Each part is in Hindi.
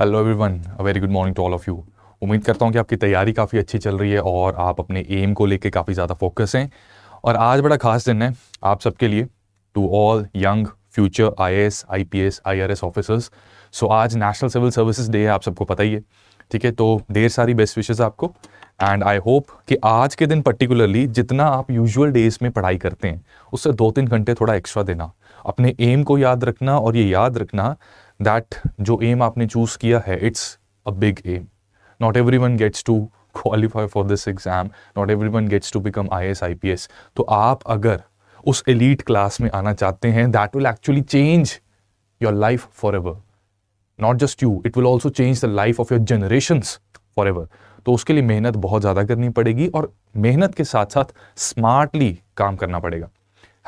Hello everyone a very good morning to all of you उम्मीद करता हूँ कि आपकी तैयारी काफ़ी अच्छी चल रही है और आप अपने एम को लेके काफ़ी ज़्यादा फोकस हैं और आज बड़ा खास दिन है आप सबके लिए to all young future I S I P S I R S officers so आज नेशनल सिविल सर्विसेज डे है आप सबको पता ही है ठीक है तो ढेर सारी बेस्ट विशेज़ आपको एंड आई होप कि आज के दिन पर्टिकुलरली जितना आप यूजुअल डेज में पढ़ाई करते हैं उससे दो तीन घंटे थोड़ा एक्स्ट्रा देना अपने एम को याद रखना और ये याद रखना दैट जो एम आपने चूज किया है it's a big um not every one gets to qualify for this exam not every one gets to become I S I P S तो आप अगर उस एलीट क्लास में आना चाहते हैं that will actually change your life forever not just you it will also change the life of your generation forever तो उसके लिए मेहनत बहुत ज़्यादा करनी पड़ेगी और मेहनत के साथ साथ स्मार्टली काम करना पड़ेगा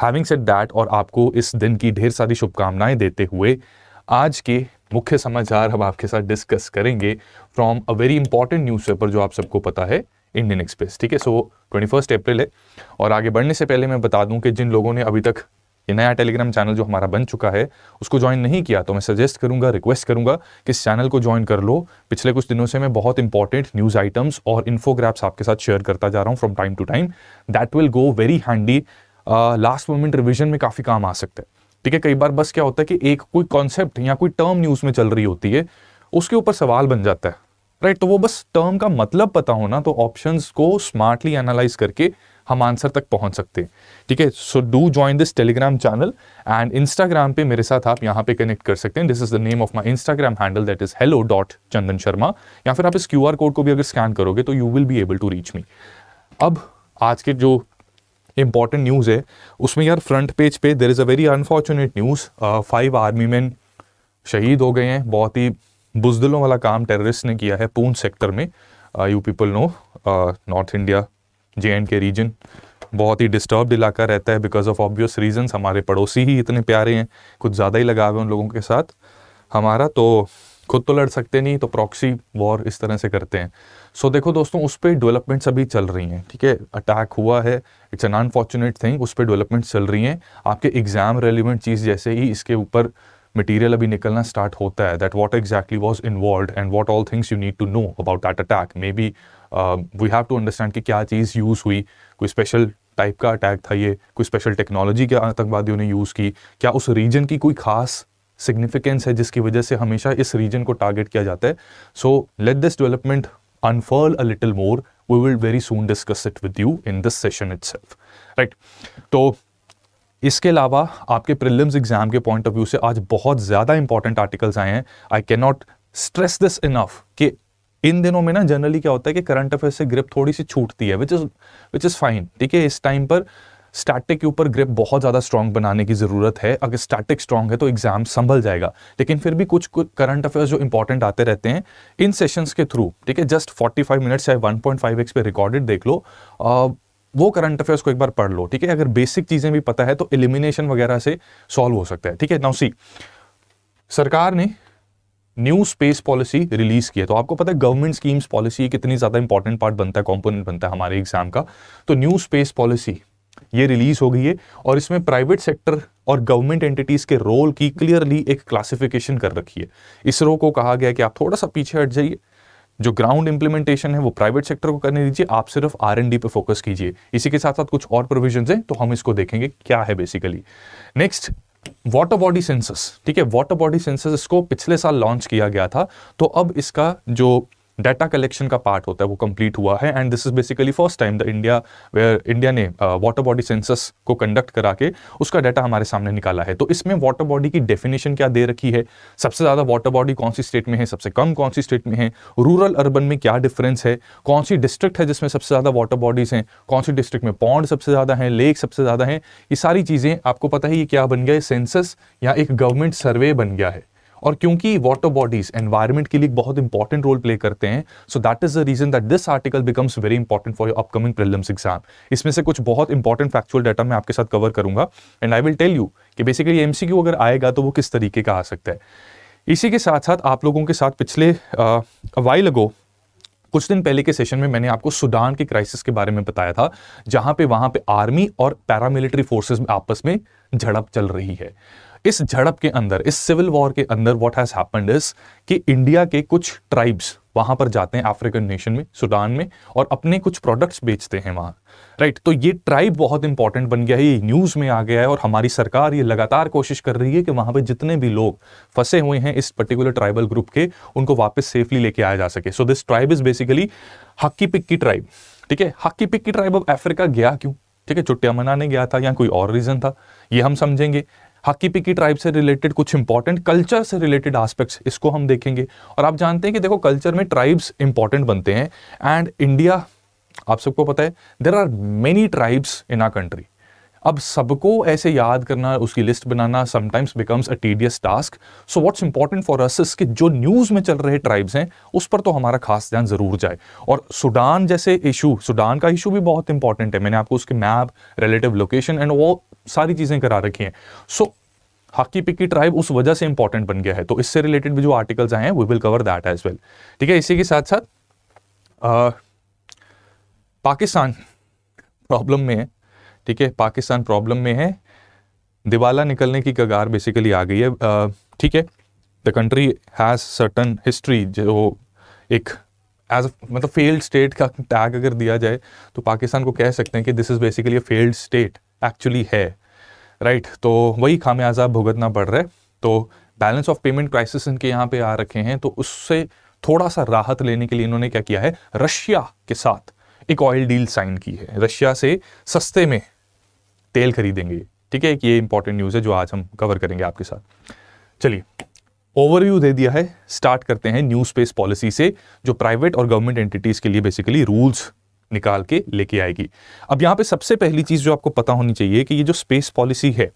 हैविंग सेट दैट और आपको इस दिन की ढेर सारी शुभकामनाएं देते हुए आज के मुख्य समाचार हम आपके साथ डिस्कस करेंगे from a very important newspaper जो आप सबको पता है इंडियन एक्सप्रेस ठीक है सो ट्वेंटी फर्स्ट अप्रैल है और आगे बढ़ने से पहले मैं बता दूं कि जिन लोगों ने अभी तक ये नया टेलीग्राम चैनल जो हमारा बन चुका है उसको ज्वाइन नहीं किया तो मैं सजेस्ट करूंगा रिक्वेस्ट करूंगा कि इस चैनल को ज्वाइन कर लो पिछले कुछ दिनों से मैं बहुत इंपॉर्टेंट न्यूज़ आइटम्स और इन्फोग्राफ्स आपके साथ शेयर करता जा रहा हूँ from time to time that will go very handy last moment revision में काफ़ी काम आ सकता है ठीक है कई बार बस क्या होता है कि एक कोई कॉन्सेप्ट या कोई टर्म न्यूज़ में चल रही होती है उसके ऊपर सवाल बन जाता है राइट तो वो बस टर्म का मतलब पता होना तो ऑप्शन को स्मार्टली एनालाइज करके हम आंसर तक पहुंच सकते हैं ठीक है so do join this Telegram channel and Instagram पे मेरे साथ आप यहाँ पे कनेक्ट कर सकते हैं this is the name of my Instagram handle that is hello dot Chandan Sharma या फिर आप इस क्यू कोड को भी अगर स्कैन करोगे तो you will be able to reach me अब आज के जो इंपॉर्टेंट न्यूज़ है उसमें यार फ्रंट पेज पे there is a very unfortunate news five army man शहीद हो गए हैं बहुत ही बुजदिलों वाला काम टेररिस्ट ने किया है पूंछ सेक्टर में you people know north India J and K region बहुत ही डिस्टर्ब इलाका रहता है बिकॉज ऑफ ऑब्वियस रीजन हमारे पड़ोसी ही इतने प्यारे हैं कुछ ज़्यादा ही लगाव है उन लोगों के साथ हमारा तो खुद तो लड़ सकते नहीं तो प्रॉक्सी वॉर इस तरह से करते हैं सो so, देखो दोस्तों उस पर डेवलपमेंट्स अभी चल रही हैं ठीक है अटैक हुआ है इट्स एन अनफॉर्चुनेट थिंग उस पर डेवलपमेंट्स चल रही हैं आपके एग्जाम रेलिवेंट चीज़ जैसे ही इसके ऊपर मटेरियल अभी निकलना स्टार्ट होता है that what exactly was involve and what all things you need to know about that attack maybe we have to understand कि क्या चीज़ यूज़ हुई कोई स्पेशल टाइप का अटैक था ये कोई स्पेशल टेक्नोलॉजी के आतंकवादियों ने यूज़ की क्या उस रीजन की कोई खास सिग्निफिकेंस है जिसकी वजह से हमेशा इस रीजन को टारगेट किया जाता है so let this development unfurl a little more we will very soon discuss it with you in this session itself right तो इसके अलावा आपके प्रिलिम्स एग्जाम के पॉइंट ऑफ व्यू से आज बहुत ज़्यादा इंपॉर्टेंट आर्टिकल्स आए हैं I can not stress this enough कि इन दिनों में ना जनरली क्या होता है कि करंट अफेयर से ग्रिप थोड़ी सी छूटती है which is which is fine ठीक है इस टाइम पर स्टैटिक के ऊपर ग्रिप बहुत ज़्यादा स्ट्रॉन्ग बनाने की ज़रूरत है अगर स्टैटिक स्ट्रॉन्ग है तो एग्जाम संभल जाएगा लेकिन फिर भी कुछ कुछ करंट अफेयर्स जो इंपॉर्टेंट आते रहते हैं इन सेशंस के थ्रू ठीक है जस्ट 45 मिनट्स या 1.5x पे रिकॉर्डेड देख लो आ, वो करंट अफेयर्स को एक बार पढ़ लो ठीक है अगर बेसिक चीज़ें भी पता है तो एलिमिनेशन वगैरह से सॉल्व हो सकता है ठीक है नाउ सी सरकार ने न्यू स्पेस पॉलिसी रिलीज की है तो आपको पता है गवर्नमेंट स्कीम्स पॉलिसी कितनी ज़्यादा इंपॉर्टेंट पार्ट बनता है कॉम्पोनेंट बनता है हमारे एग्जाम का तो न्यू स्पेस पॉलिसी ये रिलीज हो गई है और इसमें प्राइवेट सेक्टर और गवर्नमेंट एंटिटीज के रोल की क्लियरली एक क्लासिफिकेशन कर रखी है इसरो को कहा गया कि आप थोड़ा सा पीछे हट जाइए जो ग्राउंड इंप्लीमेंटेशन है वो प्राइवेट सेक्टर को करने दीजिए आप सिर्फ आर एन डी पे फोकस कीजिए इसी के साथ साथ कुछ और प्रोविजन हैं तो हम इसको देखेंगे क्या है basically next water body census ठीक है वाटर बॉडी सेंसस इसको पिछले साल लॉन्च किया गया था तो अब इसका जो डाटा कलेक्शन का पार्ट होता है वो कंप्लीट हुआ है and this is basically first time the India where India ने वाटर बॉडी सेंसस को कंडक्ट करा के उसका डाटा हमारे सामने निकाला है तो इसमें वाटर बॉडी की डेफिनेशन क्या दे रखी है सबसे ज़्यादा वाटर बॉडी कौन सी स्टेट में है सबसे कम कौन सी स्टेट में है रूरल अर्बन में क्या डिफरेंस है कौन सी डिस्ट्रिक्ट है जिसमें सबसे ज़्यादा वाटर बॉडीज़ हैं कौन सी डिस्ट्रिक्ट में पॉन्ड सबसे ज़्यादा है लेक सबसे ज़्यादा है ये सारी चीज़ें आपको पता है ये क्या बन गया है सेंसस या एक गवर्नमेंट सर्वे बन गया है और क्योंकि वाटर बॉडीज एनवायरमेंट के लिए बहुत इंपॉर्टेंट रोल प्ले करते हैं so that is the reason that this article becomes very important for your upcoming prelims exam इसमें से कुछ बहुत इंपॉर्टेंट फैक्चुअल डाटा मैं आपके साथ कवर करूंगा and I will tell you कि बेसिकली एम अगर आएगा तो वो किस तरीके का आ सकता है इसी के साथ साथ आप लोगों के साथ पिछले वाई लगो कुछ दिन पहले के सेशन में मैंने आपको सुडान के क्राइसिस के बारे में बताया था जहां पे वहां पे आर्मी और पैरामिलिट्री फोर्सेस आपस में झड़प चल रही है इस झड़प के अंदर इस सिविल वॉर के अंदर व्हाट हैज हैपेंड इज कि इंडिया के कुछ ट्राइब्स वहां पर जाते हैं अफ्रीकन नेशन में सूडान में और अपने कुछ प्रोडक्ट्स बेचते हैं वहां राइट तो ये ट्राइब बहुत इंपॉर्टेंट बन गया है ये न्यूज़ में आ गया है और हमारी सरकार ये लगातार कोशिश कर रही है कि वहां पे जितने भी लोग फंसे हुए हैं इस पर्टिकुलर ट्राइबल ग्रुप के उनको वापस सेफली लेके आया जा सके so this tribe is basically Hakki Pikki tribe ठीक है Hakki Pikki tribe of Africa गया क्यों ठीक है चुट्टिया मनाने गया था या कोई और रीज़न था ये हम समझेंगे हकी पिकी ट्राइब से रिलेटेड कुछ इंपॉर्टेंट कल्चर से रिलेटेड आस्पेक्ट्स इसको हम देखेंगे और आप जानते हैं कि देखो कल्चर में ट्राइब्स इंपॉर्टेंट बनते हैं एंड इंडिया आप सबको पता है there are many tribes in our country अब सबको ऐसे याद करना उसकी लिस्ट बनाना sometimes becomes a tedious task so what's important for us कि जो न्यूज़ में चल रहे ट्राइब्स हैं उस पर तो हमारा खास ध्यान ज़रूर जाए और सूडान जैसे इशू सूडान का इशू भी बहुत इंपॉर्टेंट है मैंने आपको उसके मैप रिलेटिव लोकेशन एंड वो सारी चीज़ें करा रखी हैं so so, Hakki Pikki tribe उस वजह से इंपॉर्टेंट बन गया है तो इससे रिलेटेड भी जो आर्टिकल्स आए हैं we will cover that as well ठीक है इसी के साथ साथ आ, पाकिस्तान प्रॉब्लम में है ठीक है पाकिस्तान प्रॉब्लम में है दिवाला निकलने की कगार बेसिकली आ गई है ठीक है the country has certain history जो एक एज मतलब फेल्ड स्टेट का टैग अगर दिया जाए तो पाकिस्तान को कह सकते हैं कि this is basically a failed state actually है राइट right, तो वही खामियाजा भुगतना पड़ रहा है तो बैलेंस ऑफ पेमेंट क्राइसिस इनके यहाँ पे आ रखे हैं तो उससे थोड़ा सा राहत लेने के लिए इन्होंने क्या किया है रशिया के साथ एक ऑयल डील साइन की है रशिया से सस्ते में तेल खरीदेंगे ठीक है एक ये इंपॉर्टेंट न्यूज़ है जो आज हम कवर करेंगे आपके साथ चलिए ओवरव्यू दे दिया है स्टार्ट करते हैं न्यू स्पेस पॉलिसी से जो प्राइवेट और गवर्नमेंट एंटिटीज़ के लिए बेसिकली रूल्स निकाल के लेके आएगी अब यहाँ पे सबसे पहली चीज़ जो आपको पता होनी चाहिए कि ये जो स्पेस पॉलिसी है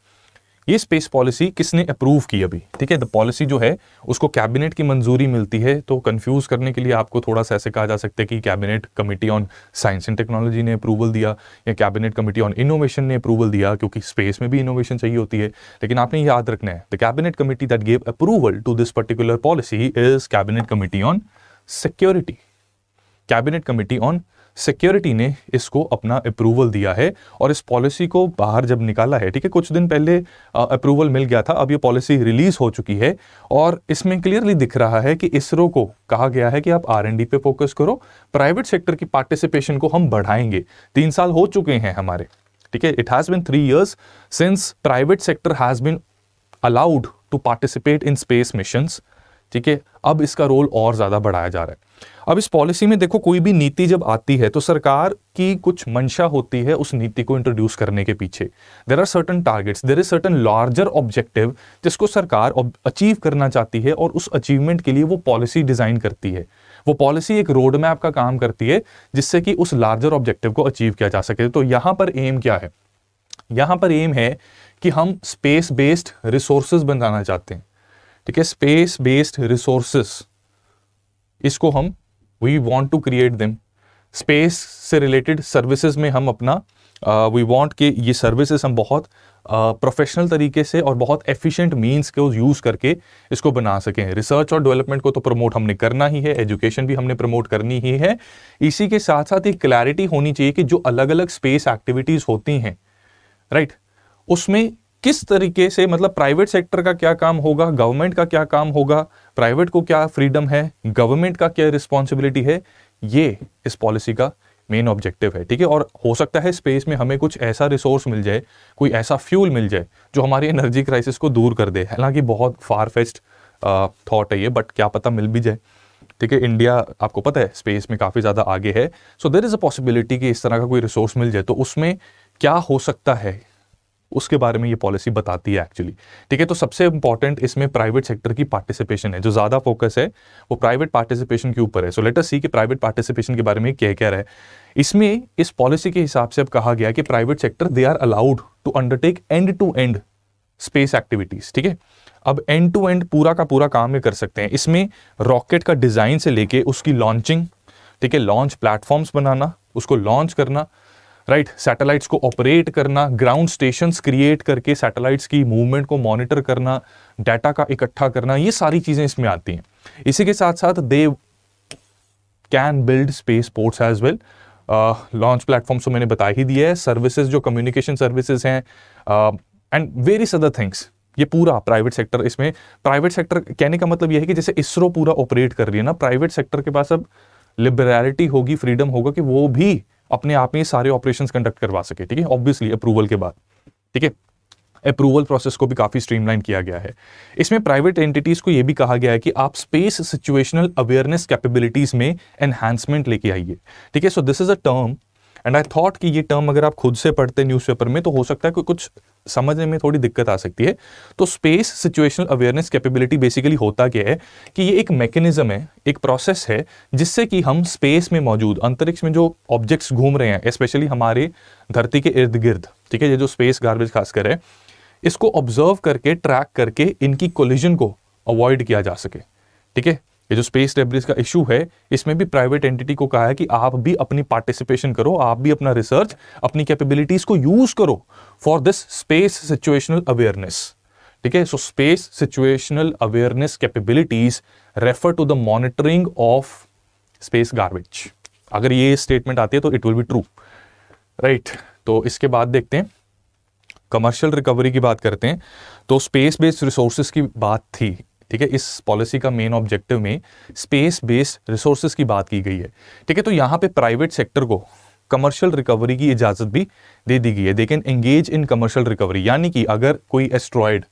ये स्पेस पॉलिसी किसने अप्रूव की अभी ठीक है द पॉलिसी जो है उसको कैबिनेट की मंजूरी मिलती है तो कंफ्यूज करने के लिए आपको थोड़ा सा ऐसे कहा जा सकता है कि cabinet committee on science and technology ने अप्रूवल दिया या कैबिनेट कमेटी ऑन इनोवेशन ने अप्रूवल दिया क्योंकि स्पेस में भी इनोवेशन चाहिए होती है लेकिन आपने याद रखना है the cabinet committee that gave approval to this particular policy is cabinet committee on security cabinet committee on security ने इसको अपना अप्रूवल दिया है और इस पॉलिसी को बाहर जब निकाला है ठीक है कुछ दिन पहले अप्रूवल मिल गया था अब ये पॉलिसी रिलीज़ हो चुकी है और इसमें क्लियरली दिख रहा है कि इसरो को कहा गया है कि आप आर एन डी पे फोकस करो प्राइवेट सेक्टर की पार्टिसिपेशन को हम बढ़ाएंगे तीन साल हो चुके हैं हमारे ठीक है it has been three years since private sector has been allowed to participate in space mission ठीक है अब इसका रोल और ज़्यादा बढ़ाया जा रहा है अब इस पॉलिसी में देखो कोई भी नीति जब आती है तो सरकार की कुछ मंशा होती है उस नीति को इंट्रोड्यूस करने के पीछे there are certain targets there is certain larger objective जिसको सरकार अचीव करना चाहती है और उस अचीवमेंट के लिए वो पॉलिसी डिजाइन करती है वो पॉलिसी एक रोड मैप का काम करती है जिससे कि उस लार्जर ऑब्जेक्टिव को अचीव किया जा सके तो यहां पर एम क्या है यहां पर एम है कि हम स्पेस बेस्ड रिसोर्सेज बनाना चाहते हैं ठीक है स्पेस बेस्ड रिसोर्सेस इसको हम we want to create them space से रिलेटेड सर्विसेज में हम अपना वी uh, वॉन्ट कि ये सर्विसेज हम बहुत प्रोफेशनल uh, तरीके से और बहुत एफिशिएंट मींस के यूज़ करके इसको बना सकें रिसर्च और डेवलपमेंट को तो प्रमोट हमने करना ही है एजुकेशन भी हमने प्रमोट करनी ही है इसी के साथ साथ एक क्लैरिटी होनी चाहिए कि जो अलग अलग स्पेस एक्टिविटीज़ होती हैं राइट right? उसमें किस तरीके से मतलब प्राइवेट सेक्टर का क्या काम होगा गवर्नमेंट का क्या काम होगा प्राइवेट को क्या फ्रीडम है गवर्नमेंट का क्या रिस्पॉन्सिबिलिटी है ये इस पॉलिसी का मेन ऑब्जेक्टिव है ठीक है और हो सकता है स्पेस में हमें कुछ ऐसा रिसोर्स मिल जाए कोई ऐसा फ्यूल मिल जाए जो हमारी एनर्जी क्राइसिस को दूर कर दे हालांकि बहुत फार फेस्ट थाट है ये बट क्या पता मिल भी जाए ठीक है इंडिया आपको पता है स्पेस में काफ़ी ज़्यादा आगे है सो देर इज़ अ पॉसिबिलिटी कि इस तरह का कोई रिसोर्स मिल जाए तो उसमें क्या हो सकता है उसके बारे में ये पॉलिसी बताती है एक्चुअली ठीक है तो सबसे इंपॉर्टेंट इसमें प्राइवेट सेक्टर की पार्टिसिपेशन है जो ज़्यादा फोकस है वो प्राइवेट पार्टिसिपेशन के ऊपर है सो लेटर सी कि प्राइवेट पार्टिसिपेशन के बारे में क्या क्या है इसमें इस पॉलिसी के हिसाब से अब कहा गया कि private sector they are allowed to undertake end to end space activities ठीक है अब एंड टू एंड पूरा का पूरा काम ये कर सकते हैं इसमें रॉकेट का डिज़ाइन से लेके उसकी लॉन्चिंग ठीक है लॉन्च प्लेटफॉर्म्स बनाना उसको लॉन्च करना राइट right? सैटेलाइट्स को ऑपरेट करना ग्राउंड स्टेशन क्रिएट करके सैटेलाइट्स की मूवमेंट को मॉनिटर करना डाटा का इकट्ठा करना ये सारी चीज़ें इसमें आती हैं इसी के साथ साथ they can build space ports as well launch platforms तो मैंने बता ही दिया है सर्विसेज जो कम्युनिकेशन सर्विसेज हैं एंड वेरियस अदर थिंग्स ये पूरा प्राइवेट सेक्टर इसमें प्राइवेट सेक्टर कहने का मतलब यह है कि जैसे इसरो पूरा ऑपरेट कर रही है ना प्राइवेट सेक्टर के पास अब लिबरलिटी होगी फ्रीडम होगा कि वो भी अपने आप में सारे ऑपरेशन कंडक्ट करवा सके ठीक है ऑब्वियसली अप्रूवल के बाद ठीक है अप्रूवल प्रोसेस को भी काफ़ी स्ट्रीमलाइन किया गया है इसमें प्राइवेट एंटिटीज़ को यह भी कहा गया है कि आप स्पेस सिचुएशनल अवेयरनेस कैपेबिलिटीज़ में एनहांसमेंट लेके आइए ठीक है so this is a term and I thought कि ये टर्म अगर आप खुद से पढ़ते न्यूज़पेपर में तो हो सकता है कि कुछ समझने में थोड़ी दिक्कत आ सकती है तो space situational awareness capability basically होता क्या है कि ये एक मैकेनिज्म है एक प्रोसेस है जिससे कि हम स्पेस में मौजूद अंतरिक्ष में जो ऑब्जेक्ट्स घूम रहे हैं स्पेशली हमारे धरती के इर्द गिर्द ठीक है ये जो स्पेस गार्बेज खासकर है इसको ऑब्जर्व करके ट्रैक करके इनकी कोलिजन को अवॉइड किया जा सके ठीक है ये जो स्पेस डेब्रिज का इशू है इसमें भी प्राइवेट एंटिटी को कहा है कि आप भी अपनी पार्टिसिपेशन करो आप भी अपना रिसर्च अपनी कैपेबिलिटीज को यूज करो for this space situational awareness ठीक है so space situational awareness capabilities refer to the monitoring of space garbage अगर ये स्टेटमेंट आती है तो it will be true right तो इसके बाद देखते हैं कमर्शियल रिकवरी की बात करते हैं तो स्पेस बेस्ड रिसोर्सेज की बात थी ठीक है इस पॉलिसी का मेन ऑब्जेक्टिव में स्पेस बेस्ड रिसोर्सेज की बात की गई है ठीक है तो यहाँ पे प्राइवेट सेक्टर को कमर्शियल रिकवरी की इजाज़त भी दे दी गई है देखें एंगेज इन कमर्शियल रिकवरी यानी कि अगर कोई एस्ट्रॉयड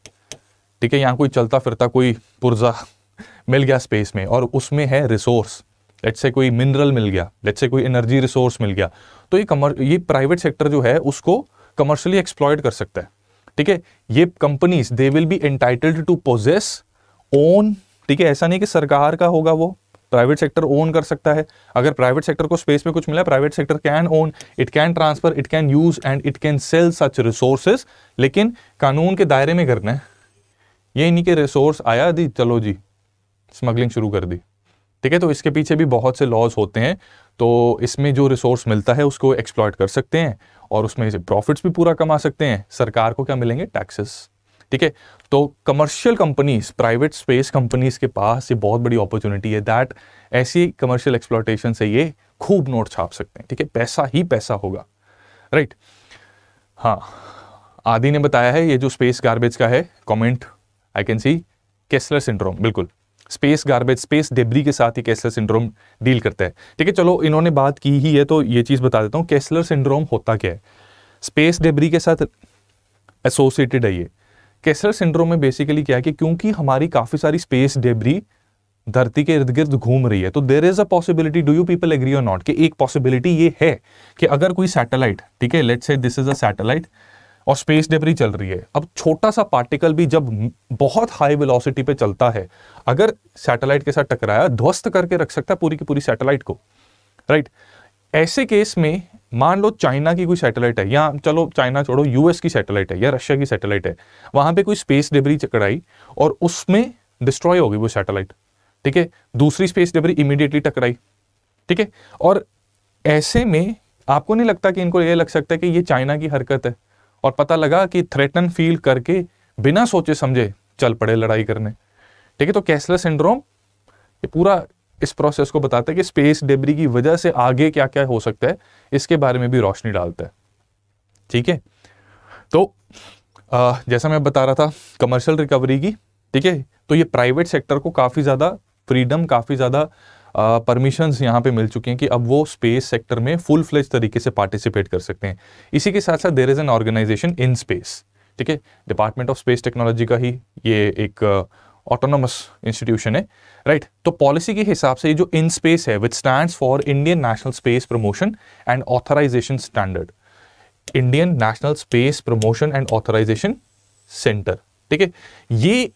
ठीक है यहाँ कोई चलता फिरता कोई पुर्जा मिल गया स्पेस में और उसमें है रिसोर्स लेट से कोई मिनरल मिल गया लेट से कोई एनर्जी रिसोर्स मिल गया तो ये कमर ये प्राइवेट सेक्टर जो है उसको कमर्शियली एक्सप्लॉयड कर सकता है ठीक है ये companies they will be entitled to possess own ठीक है ऐसा नहीं कि सरकार का होगा वो प्राइवेट सेक्टर ओन कर सकता है अगर प्राइवेट सेक्टर को स्पेस में कुछ मिला private sector can own it can transfer it can use and it can sell such resources लेकिन कानून के दायरे में करना है ये नहीं कि रिसोर्स आया दी चलो जी स्मगलिंग शुरू कर दी ठीक है तो इसके पीछे भी बहुत से लॉज होते हैं तो इसमें जो रिसोर्स मिलता है उसको एक्सप्लॉयट कर सकते हैं और उसमें प्रॉफिट्स भी पूरा कमा सकते हैं सरकार को क्या मिलेंगे टैक्सेस ठीक है तो commercial companies private space companies के पास ये बहुत बड़ी अपॉर्चुनिटी है दैट ऐसी कमर्शियल एक्सप्लोटेशन से ये खूब नोट छाप सकते हैं ठीक है पैसा ही पैसा होगा राइट हाँ आदि ने बताया है ये जो स्पेस गार्बेज का है comment I can see Kessler syndrome बिल्कुल स्पेस गार्बेज स्पेस डेबरी के साथ ही कैसलर सिंड्रोम डील करता है ठीक है चलो इन्होंने बात की ही है तो ये चीज़ बता देता हूँ कैसलर सिंड्रोम होता क्या है स्पेस डेबरी के साथ एसोसिएटेड है ये केसर सिंड्रोम में बेसिकली क्या है कि क्योंकि हमारी काफ़ी सारी स्पेस डेबरी धरती के इर्द गिर्द घूम रही है तो there is a possibility do you people agree और नॉट कि एक पॉसिबिलिटी ये है कि अगर कोई सैटेलाइट ठीक है let say this is a satellite और स्पेस डेबरी चल रही है अब छोटा सा पार्टिकल भी जब बहुत हाई वेलोसिटी पे चलता है अगर सैटेलाइट के साथ टकराया ध्वस्त करके रख सकता है पूरी की पूरी सैटेलाइट को राइट right? ऐसे केस में मान लो चाइना की कोई सैटेलाइट है या चलो चाइना छोड़ो यूएस की सैटेलाइट है या रशिया की सैटेलाइट है वहां पे कोई स्पेस डिबरी चकराई और उसमें डिस्ट्रॉय हो गई वो सैटेलाइट ठीक है दूसरी स्पेस डिबरी इमीडिएटली टकराई ठीक है और ऐसे में आपको नहीं लगता कि इनको ये लग सकता है कि ये चाइना की हरकत है और पता लगा कि थ्रेटन फील करके बिना सोचे समझे चल पड़े लड़ाई करने ठीक है तो कैसलेस सिंड्रोम ये पूरा इस प्रोसेस को बताता है कि स्पेस डेबरी की वजह से आगे क्या क्या हो सकता है इसके बारे में भी रोशनी डालता है ठीक है तो आ, जैसा मैं बता रहा था कमर्शियल रिकवरी की ठीक है तो ये प्राइवेट सेक्टर को काफ़ी ज़्यादा फ्रीडम काफ़ी ज़्यादा परमिशंस यहाँ पे मिल चुकी हैं कि अब वो स्पेस सेक्टर में फुल फ्लेज तरीके से पार्टिसिपेट कर सकते हैं इसी के साथ साथ there is an organization in space ठीक है डिपार्टमेंट ऑफ स्पेस टेक्नोलॉजी का ही ये एक ऑटोनोमस इंस्टीट्यूशन है राइट right? तो पॉलिसी के हिसाब से ये जो इन स्पेस है which stand for Indian national space promotion and authorisation standard Indian national space promotion and authorisation centre ठीक है ये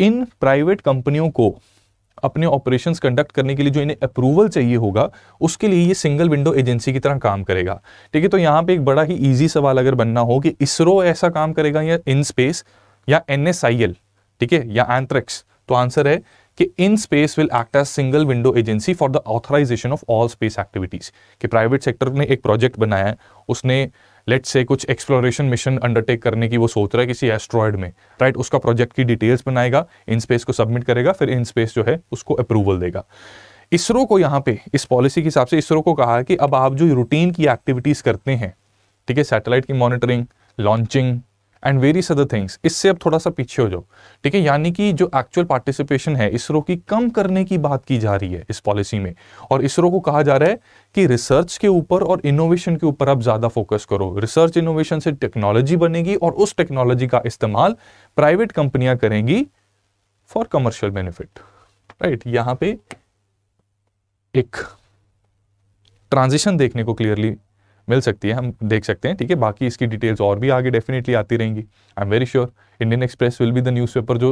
इन प्राइवेट कंपनियों को अपने ऑपरेशंस कंडक्ट करने के लिए जो इन्हें अप्रूवल चाहिए होगा उसके लिए ये सिंगल विंडो एजेंसी की तरह काम करेगा ठीक है तो यहाँ पे एक बड़ा ही इजी सवाल अगर बनना हो कि इसरो ऐसा काम करेगा या इन स्पेस या एनएसआईएल ठीक है या एंथ्रेक्स तो आंसर है कि in space will act as single window agency for the authorisation of all space activities कि प्राइवेट सेक्टर ने एक प्रोजेक्ट बनाया है उसने लेट से कुछ एक्सप्लोरेशन मिशन अंडरटेक करने की वो सोच रहा है किसी एस्ट्रॉयड में राइट right? उसका प्रोजेक्ट की डिटेल्स बनाएगा इन स्पेस को सबमिट करेगा फिर इन स्पेस जो है उसको अप्रूवल देगा इसरो को यहाँ पे इस पॉलिसी के हिसाब से इसरो को कहा है कि अब आप जो रूटीन की एक्टिविटीज़ करते हैं ठीक है सैटेलाइट की monitoring launching and various other things इससे अब थोड़ा सा पीछे हो जाओ ठीक है यानी कि जो एक्चुअल पार्टिसिपेशन है इसरो की कम करने की बात की जा रही है इस पॉलिसी में और इसरो को कहा जा रहा है कि रिसर्च के ऊपर और इनोवेशन के ऊपर आप ज़्यादा फोकस करो रिसर्च इनोवेशन से टेक्नोलॉजी बनेगी और उस टेक्नोलॉजी का इस्तेमाल प्राइवेट कंपनियां करेंगी फॉर कमर्शियल बेनिफिट राइट यहां पे एक ट्रांजिशन देखने को क्लियरली मिल सकती है हम देख सकते हैं ठीक है बाकी इसकी डिटेल्स और भी आगे डेफिनेटली आती रहेंगी I am very sure Indian Express will be the newspaper जो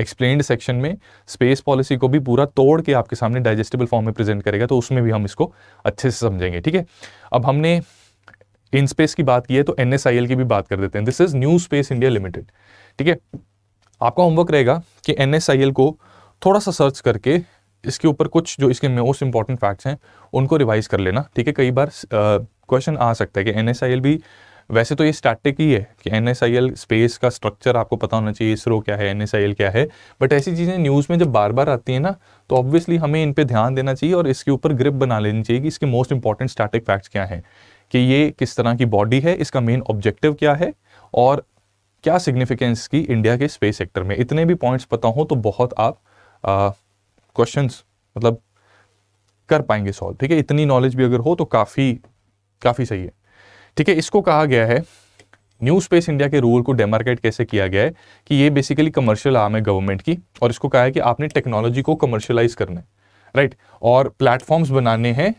एक्सप्लेन्ड सेक्शन में स्पेस पॉलिसी को भी पूरा तोड़ के आपके सामने डाइजेस्टेबल फॉर्म में प्रेजेंट करेगा तो उसमें भी हम इसको अच्छे से समझेंगे ठीक है अब हमने इन स्पेस की बात की है तो एन की भी बात कर देते हैं this is New Space India Limited ठीक है आपका होमवर्क रहेगा कि एन को थोड़ा सा सर्च करके इसके ऊपर कुछ जो इसके मोस्ट इंपॉर्टेंट फैक्ट्स हैं उनको रिवाइज कर लेना ठीक है कई बार आ, क्वेश्चन आ सकता है कि एन भी वैसे तो ये स्टैटिक ही है कि एन स्पेस का स्ट्रक्चर आपको पता होना चाहिए इसरो क्या है एन क्या है बट ऐसी चीज़ें न्यूज़ में जब बार बार आती है ना तो ऑब्वियसली हमें इन पर ध्यान देना चाहिए और इसके ऊपर ग्रिप बना लेनी चाहिए कि इसके मोस्ट इंपॉर्टेंट स्टैटिक फैक्ट्स क्या हैं कि ये किस तरह की बॉडी है इसका मेन ऑब्जेक्टिव क्या है और क्या सिग्निफिकेंस की इंडिया के स्पेस सेक्टर में इतने भी पॉइंट्स पता हो तो बहुत आप क्वेश्चंस मतलब कर पाएंगे सॉल्व ठीक है इतनी नॉलेज भी अगर हो तो काफ़ी काफ़ी सही है ठीक है इसको कहा गया है न्यू स्पेस इंडिया के रूल को डेमार्केट कैसे किया गया है कि ये बेसिकली कमर्शियल आर्म है गवर्नमेंट की और इसको कहा है कि आपने टेक्नोलॉजी को कमर्शलाइज करना है राइट और प्लेटफॉर्म्स बनाने हैं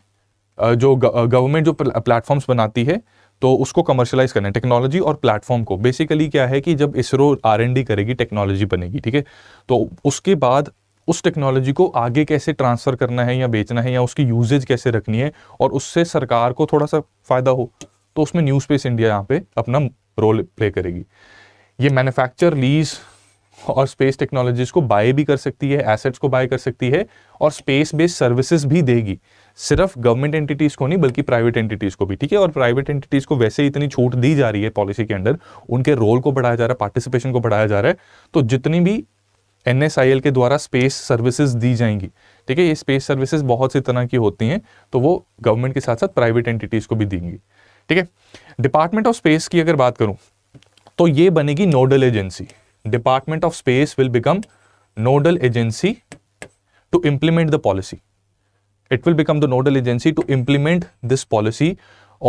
जो गवर्नमेंट जो प्लेटफॉर्म्स बनाती है तो उसको कमर्शलाइज करना है टेक्नोलॉजी और प्लेटफॉर्म को बेसिकली क्या है कि जब इसरो आर करेगी टेक्नोलॉजी बनेगी ठीक है तो उसके बाद उस टेक्नोलॉजी को आगे कैसे ट्रांसफ़र करना है या बेचना है या उसकी यूजेज कैसे रखनी है और उससे सरकार को थोड़ा सा फ़ायदा हो तो उसमें न्यू स्पेस इंडिया यहाँ पे अपना रोल प्ले करेगी ये मैन्युफैक्चर लीज और स्पेस टेक्नोलॉजीज को बाय भी कर सकती है एसेट्स को बाय कर सकती है और स्पेस बेस्ड सर्विसेज भी देगी सिर्फ गवर्नमेंट एंटिटीज़ को नहीं बल्कि प्राइवेट एंटिटीज़ को भी ठीक है और प्राइवेट एंटिटीज़ को वैसे ही इतनी छूट दी जा रही है पॉलिसी के अंदर उनके रोल को बढ़ाया जा रहा है पार्टिसिपेशन को बढ़ाया जा रहा है तो जितनी भी एन के द्वारा स्पेस सर्विसेज दी जाएंगी ठीक है ये स्पेस सर्विसेज बहुत सी तरह की होती हैं तो वो गवर्नमेंट के साथ साथ प्राइवेट एंटिटीज़ को भी देंगी ठीक है डिपार्टमेंट ऑफ स्पेस की अगर बात करूं तो ये बनेगी nodal agency department of space will become nodal agency to implement the policy it will become the nodal agency to implement this policy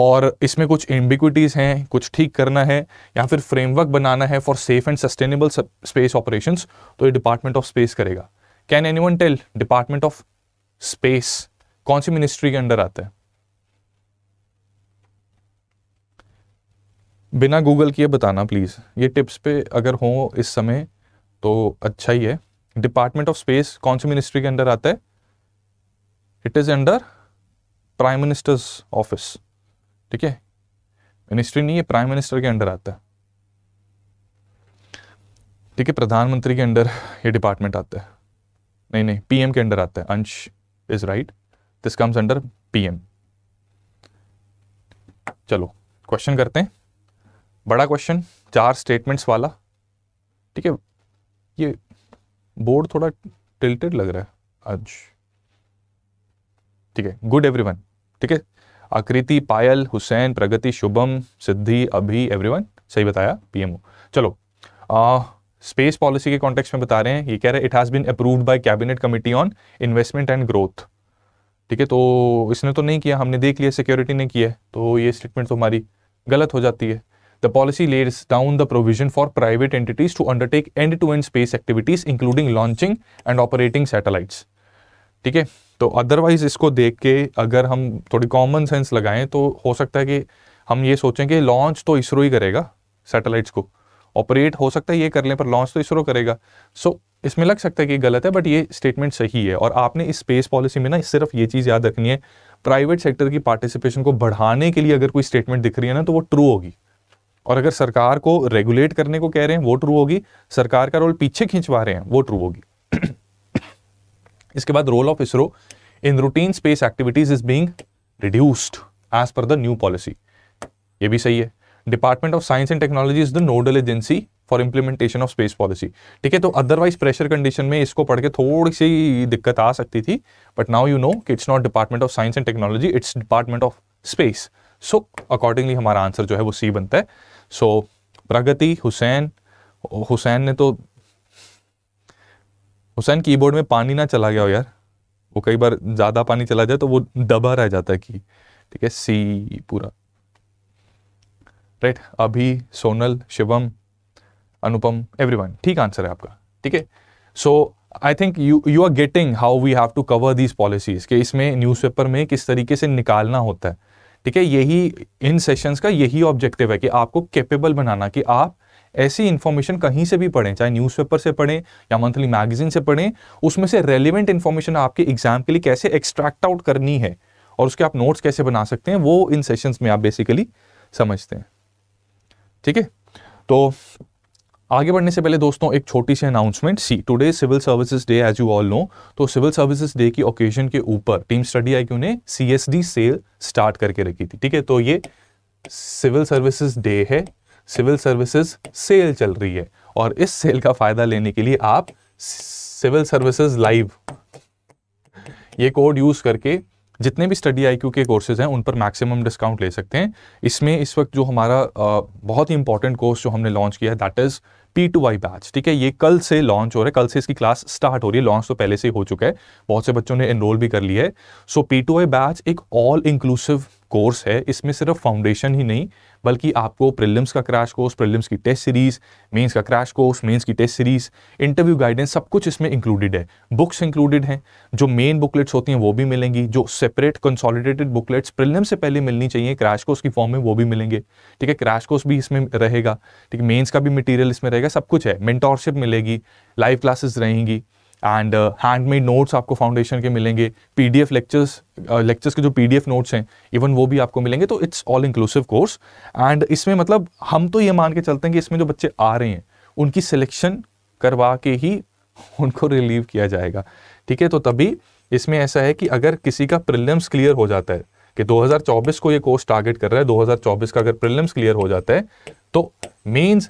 और इसमें कुछ एम्बिक्विटीज़ हैं कुछ ठीक करना है या फिर फ्रेमवर्क बनाना है for safe and sustainable space operations तो ये डिपार्टमेंट ऑफ स्पेस करेगा can anyone tell department of space कौन सी मिनिस्ट्री के अंडर आता है बिना गूगल किए बताना प्लीज़ ये टिप्स पे अगर हो इस समय तो अच्छा ही है डिपार्टमेंट ऑफ स्पेस कौन सी मिनिस्ट्री के अंडर आता है it is under Prime Minister's office ठीक है मिनिस्ट्री नहीं है प्राइम मिनिस्टर के अंडर आता है ठीक है प्रधानमंत्री के अंडर ये डिपार्टमेंट आता है नहीं नहीं पीएम के अंडर आता है Ansh is right this comes under PM चलो क्वेश्चन करते हैं बड़ा क्वेश्चन चार स्टेटमेंट्स वाला ठीक है ये बोर्ड थोड़ा टिल्टेड लग रहा है आज ठीक है गुड एवरीवन ठीक है आकृति पायल हुसैन प्रगति शुभम सिद्धि अभी एवरीवन सही बताया पीएमओ चलो स्पेस पॉलिसी के कॉन्टेक्स्ट में बता रहे हैं ये कह रहे हैं it has been approved by cabinet committee on investment and growth ठीक है तो इसने तो नहीं किया हमने देख लिया सिक्योरिटी ने किया तो ये स्टेटमेंट तो हमारी गलत हो जाती है the policy lays down the provision for private entities to undertake end to end space activities including launching and operating satellites ठीक है तो अदरवाइज इसको देख के अगर हम थोड़ी कॉमन सेंस लगाएं तो हो सकता है कि हम ये सोचें कि लॉन्च तो इसरो ही करेगा सैटेलाइट्स को ऑपरेट हो सकता है ये कर लें पर लॉन्च तो इसरो करेगा सो so, इसमें लग सकता है कि गलत है बट ये स्टेटमेंट सही है और आपने इस स्पेस पॉलिसी में ना सिर्फ ये चीज़ याद रखनी है प्राइवेट सेक्टर की पार्टिसिपेशन को बढ़ाने के लिए अगर कोई स्टेटमेंट दिख रही है ना तो वो ट्रू होगी और अगर सरकार को रेगुलेट करने को कह रहे हैं वो ट्रू होगी सरकार का रोल पीछे खींचवा रहे हैं वो ट्रू होगी इसके बाद role of ISRO in routine space activities is being reduced as per the new policy ये भी सही है department of science and technology is the nodal agency for implementation of space policy ठीक है तो अदरवाइज प्रेशर कंडीशन में इसको पढ़ के थोड़ी सी दिक्कत आ सकती थी बट नाउ यू नो कि it's not department of science and technology it's department of space so accordingly हमारा आंसर जो है वो सी बनता है सो so, प्रगति हुसैन हुसैन ने तो हुसैन कीबोर्ड में पानी ना चला गया हो यार वो कई बार ज़्यादा पानी चला जाए तो वो दबा रह जाता है की ठीक है सी पूरा राइट अभी सोनल शिवम अनुपम एवरीवन ठीक आंसर है आपका ठीक है so I think you you are getting how we have to cover these policies कि इसमें न्यूज़पेपर में किस तरीके से निकालना होता है ठीक है यही इन सेशंस का यही ऑब्जेक्टिव है कि आपको कैपेबल बनाना कि आप ऐसी इन्फॉर्मेशन कहीं से भी पढ़ें चाहे न्यूज़पेपर से पढ़ें या मंथली मैगजीन से पढ़ें उसमें से रेलिवेंट इन्फॉर्मेशन आपके एग्जाम के लिए कैसे एक्सट्रैक्ट आउट करनी है और उसके आप नोट्स कैसे बना सकते हैं वो इन सेशंस में आप बेसिकली समझते हैं ठीक है तो आगे बढ़ने से पहले दोस्तों एक छोटी सी अनाउंसमेंट सी today civil services day as you all know तो सिविल सर्विसेज डे की ओकेजन के ऊपर टीम स्टडी आई क्यू ने C S D sale start करके रखी थी ठीक है तो ये सिविल सर्विसेज डे है सिविल सर्विसेज सेल चल रही है और इस सेल का फायदा लेने के लिए आप सिविल सर्विसेज लाइव ये कोड यूज करके जितने भी स्टडी आईक्यू के कोर्सेज हैं उन पर मैक्सिमम डिस्काउंट ले सकते हैं इसमें इस वक्त जो हमारा आ, बहुत ही इंपॉर्टेंट कोर्स जो हमने लॉन्च किया है that is P two Y batch ठीक है ये कल से लॉन्च हो रहा है कल से इसकी क्लास स्टार्ट हो रही है लॉन्च तो पहले से ही हो चुका है बहुत से बच्चों ने एनरोल भी कर लिया है so P two Y batch एक ऑल इंक्लूसिव कोर्स है इसमें सिर्फ फाउंडेशन ही नहीं बल्कि आपको प्रिलिम्स का क्रैश कोर्स प्रिलिम्स की टेस्ट सीरीज मेंस का क्रैश कोर्स मेंस की टेस्ट सीरीज इंटरव्यू गाइडेंस सब कुछ इसमें इंक्लूडेड है बुक्स इंक्लूडेड हैं जो मेन बुकलेट्स होती हैं वो भी मिलेंगी जो सेपरेट कंसोलिडेटेड बुकलेट्स प्रिलिम से पहले मिलनी चाहिए क्रैश कोर्स की फॉर्म में वो भी मिलेंगे ठीक है क्रैश कोर्स भी इसमें रहेगा ठीक है मेन्स का भी मटीरियल इसमें रहेगा सब कुछ है मेंटोरशिप मिलेगी लाइव क्लासेस रहेंगी एंड हैंडमेड नोट्स आपको फाउंडेशन के मिलेंगे P D F lectures lectures के जो पी डी एफ नोट्स हैं इवन वो भी आपको मिलेंगे तो it's all inclusive course and इसमें मतलब हम तो ये मान के चलते हैं कि इसमें जो बच्चे आ रहे हैं उनकी सिलेक्शन करवा के ही उनको रिलीव किया जाएगा ठीक है तो तभी इसमें ऐसा है कि अगर किसी का प्रिलियम्स क्लियर हो जाता है कि 2024 को ये कोर्स टारगेट कर रहा है 2024 का अगर प्रिलियम्स क्लियर हो जाता है तो मेन्स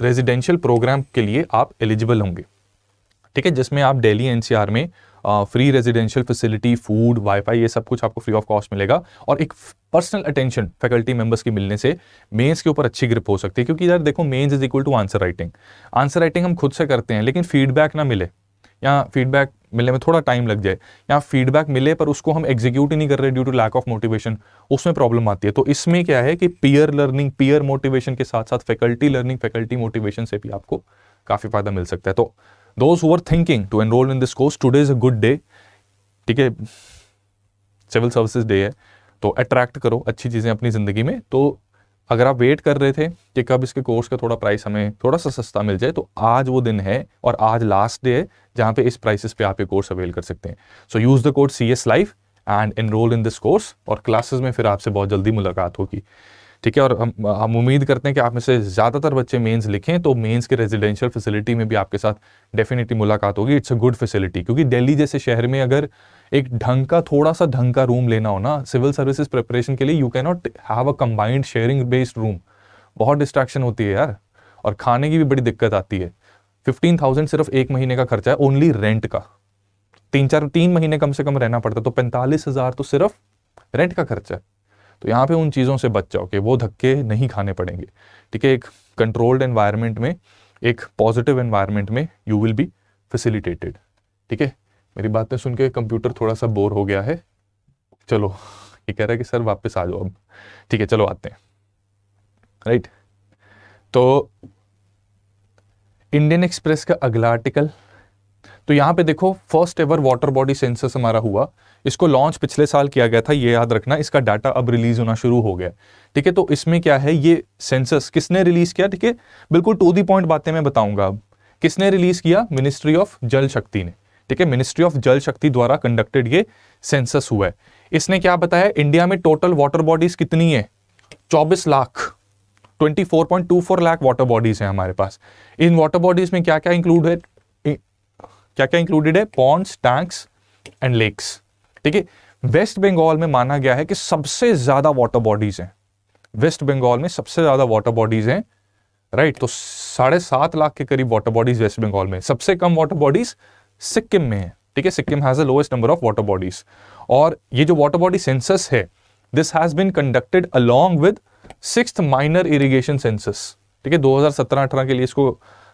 रेजिडेंशियल प्रोग्राम के लिए आप एलिजिबल होंगे ठीक है जिसमें आप डेली एनसीआर में free residential facility food WiFi ये सब कुछ आपको फ्री ऑफ कॉस्ट मिलेगा और एक पर्सनल अटेंशन फैकल्टी मेंबर्स की मिलने से मेंस के ऊपर अच्छी ग्रिप हो सकती है क्योंकि यार देखो mains is equal to answer writing answer writing हम खुद से करते हैं लेकिन फीडबैक ना मिले या फीडबैक मिलने में थोड़ा टाइम लग जाए या फीडबैक मिले पर उसको हम एग्जीक्यूट ही नहीं कर रहे due to lack of motivation उसमें प्रॉब्लम आती है तो इसमें क्या है कि पीयर लर्निंग पीयर मोटिवेशन के साथ साथ फैकल्टी लर्निंग फैकल्टी मोटिवेशन से भी आपको काफ़ी फ़ायदा मिल सकता है तो those who are thinking to enroll in this course today is a good day ठीक है सिविल सर्विसेज डे है तो अट्रैक्ट करो अच्छी चीज़ें अपनी ज़िंदगी में तो अगर आप वेट कर रहे थे कि कब इसके कोर्स का थोड़ा प्राइस हमें थोड़ा सा सस्ता मिल जाए तो आज वो दिन है और आज लास्ट डे है जहाँ पे इस प्राइसेस पे आप ये कोर्स अवेल कर सकते हैं so use the code C S life and enrol in this course और क्लासेस में फिर आपसे बहुत जल्दी मुलाकात होगी ठीक है और हम हम उम्मीद करते हैं कि आप में से ज़्यादातर बच्चे मेंस लिखें तो मेंस के रेजिडेंशियल फैसिलिटी में भी आपके साथ डेफिनेटली मुलाकात होगी इट्स अ गुड फैसिलिटी क्योंकि दिल्ली जैसे शहर में अगर एक ढंग का थोड़ा सा ढंग का रूम लेना हो ना सिविल सर्विसेज प्रिपरेशन के लिए you can not have a combined sharing based room बहुत डिस्ट्रैक्शन होती है यार और खाने की भी बड़ी दिक्कत आती है फिफ्टीन थाउजेंड सिर्फ एक महीने का खर्चा है ओनली रेंट का तीन चार तीन महीने कम से कम रहना पड़ता है तो पैंतालीस हज़ार तो सिर्फ रेंट का खर्चा है तो यहाँ पे उन चीज़ों से बच जाओ कि वो धक्के नहीं खाने पड़ेंगे ठीक है एक कंट्रोल्ड एनवायरनमेंट में एक पॉजिटिव एनवायरनमेंट में यू विल बी फैसिलिटेटेड ठीक है मेरी बातें सुन के कंप्यूटर थोड़ा सा बोर हो गया है चलो ये कह रहा है कि सर वापस आ जाओ अब ठीक है चलो आते हैं राइट तो इंडियन एक्सप्रेस का अगला आर्टिकल तो यहाँ पे देखो first ever water body census हमारा हुआ इसको लॉन्च पिछले साल किया गया था ये याद रखना इसका डाटा अब रिलीज होना शुरू हो गया ठीक है तो इसमें क्या है ये सेंसस किसने रिलीज किया ठीक है बिल्कुल टू दी पॉइंट बातें मैं बताऊंगा अब किसने रिलीज किया मिनिस्ट्री ऑफ जल शक्ति ने ठीक है मिनिस्ट्री ऑफ जल शक्ति द्वारा कंडक्टेड ये सेंसस हुआ है इसने क्या बताया इंडिया में टोटल वाटर बॉडीज कितनी है चौबीस लाख 24.24 लाख वाटर बॉडीज हैं हमारे पास इन वाटर बॉडीज में क्या क्या इंक्लूड है क्या क्या इंक्लूडेड है पॉन्ड्स टैंक्स एंड लेक्स ठीक है वेस्ट बंगाल में माना गया है कि सबसे ज्यादा वाटर बॉडीज हैं वेस्ट बंगाल में सबसे ज्यादा वाटर बॉडीज हैं राइट तो साढ़े सात लाख के करीब वाटर बॉडीज वेस्ट बंगाल में सबसे कम वाटर बॉडीज सिक्किम में है ठीक है Sikkim has lowest number of water bodies और ये जो वाटर बॉडी सेंसस है this has been conducted along with six minor irrigation census ठीक है 2017-18 के लिए इसको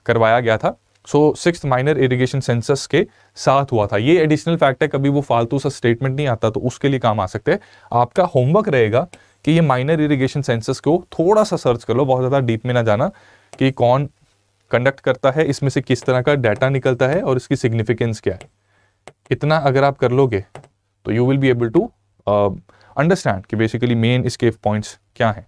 करवाया गया था so six minor irrigation census के साथ हुआ था ये एडिशनल फैक्ट है कभी वो फालतू सा स्टेटमेंट नहीं आता तो उसके लिए काम आ सकते हैं आपका होमवर्क रहेगा कि ये माइनर इरिगेशन सेंसस को थोड़ा सा सर्च कर लो बहुत ज़्यादा डीप में ना जाना कि कौन कंडक्ट करता है इसमें से किस तरह का डाटा निकलता है और इसकी सिग्निफिकेंस क्या है इतना अगर आप कर लोगे तो you will be able to understand कि बेसिकली मेन इसके पॉइंट्स क्या हैं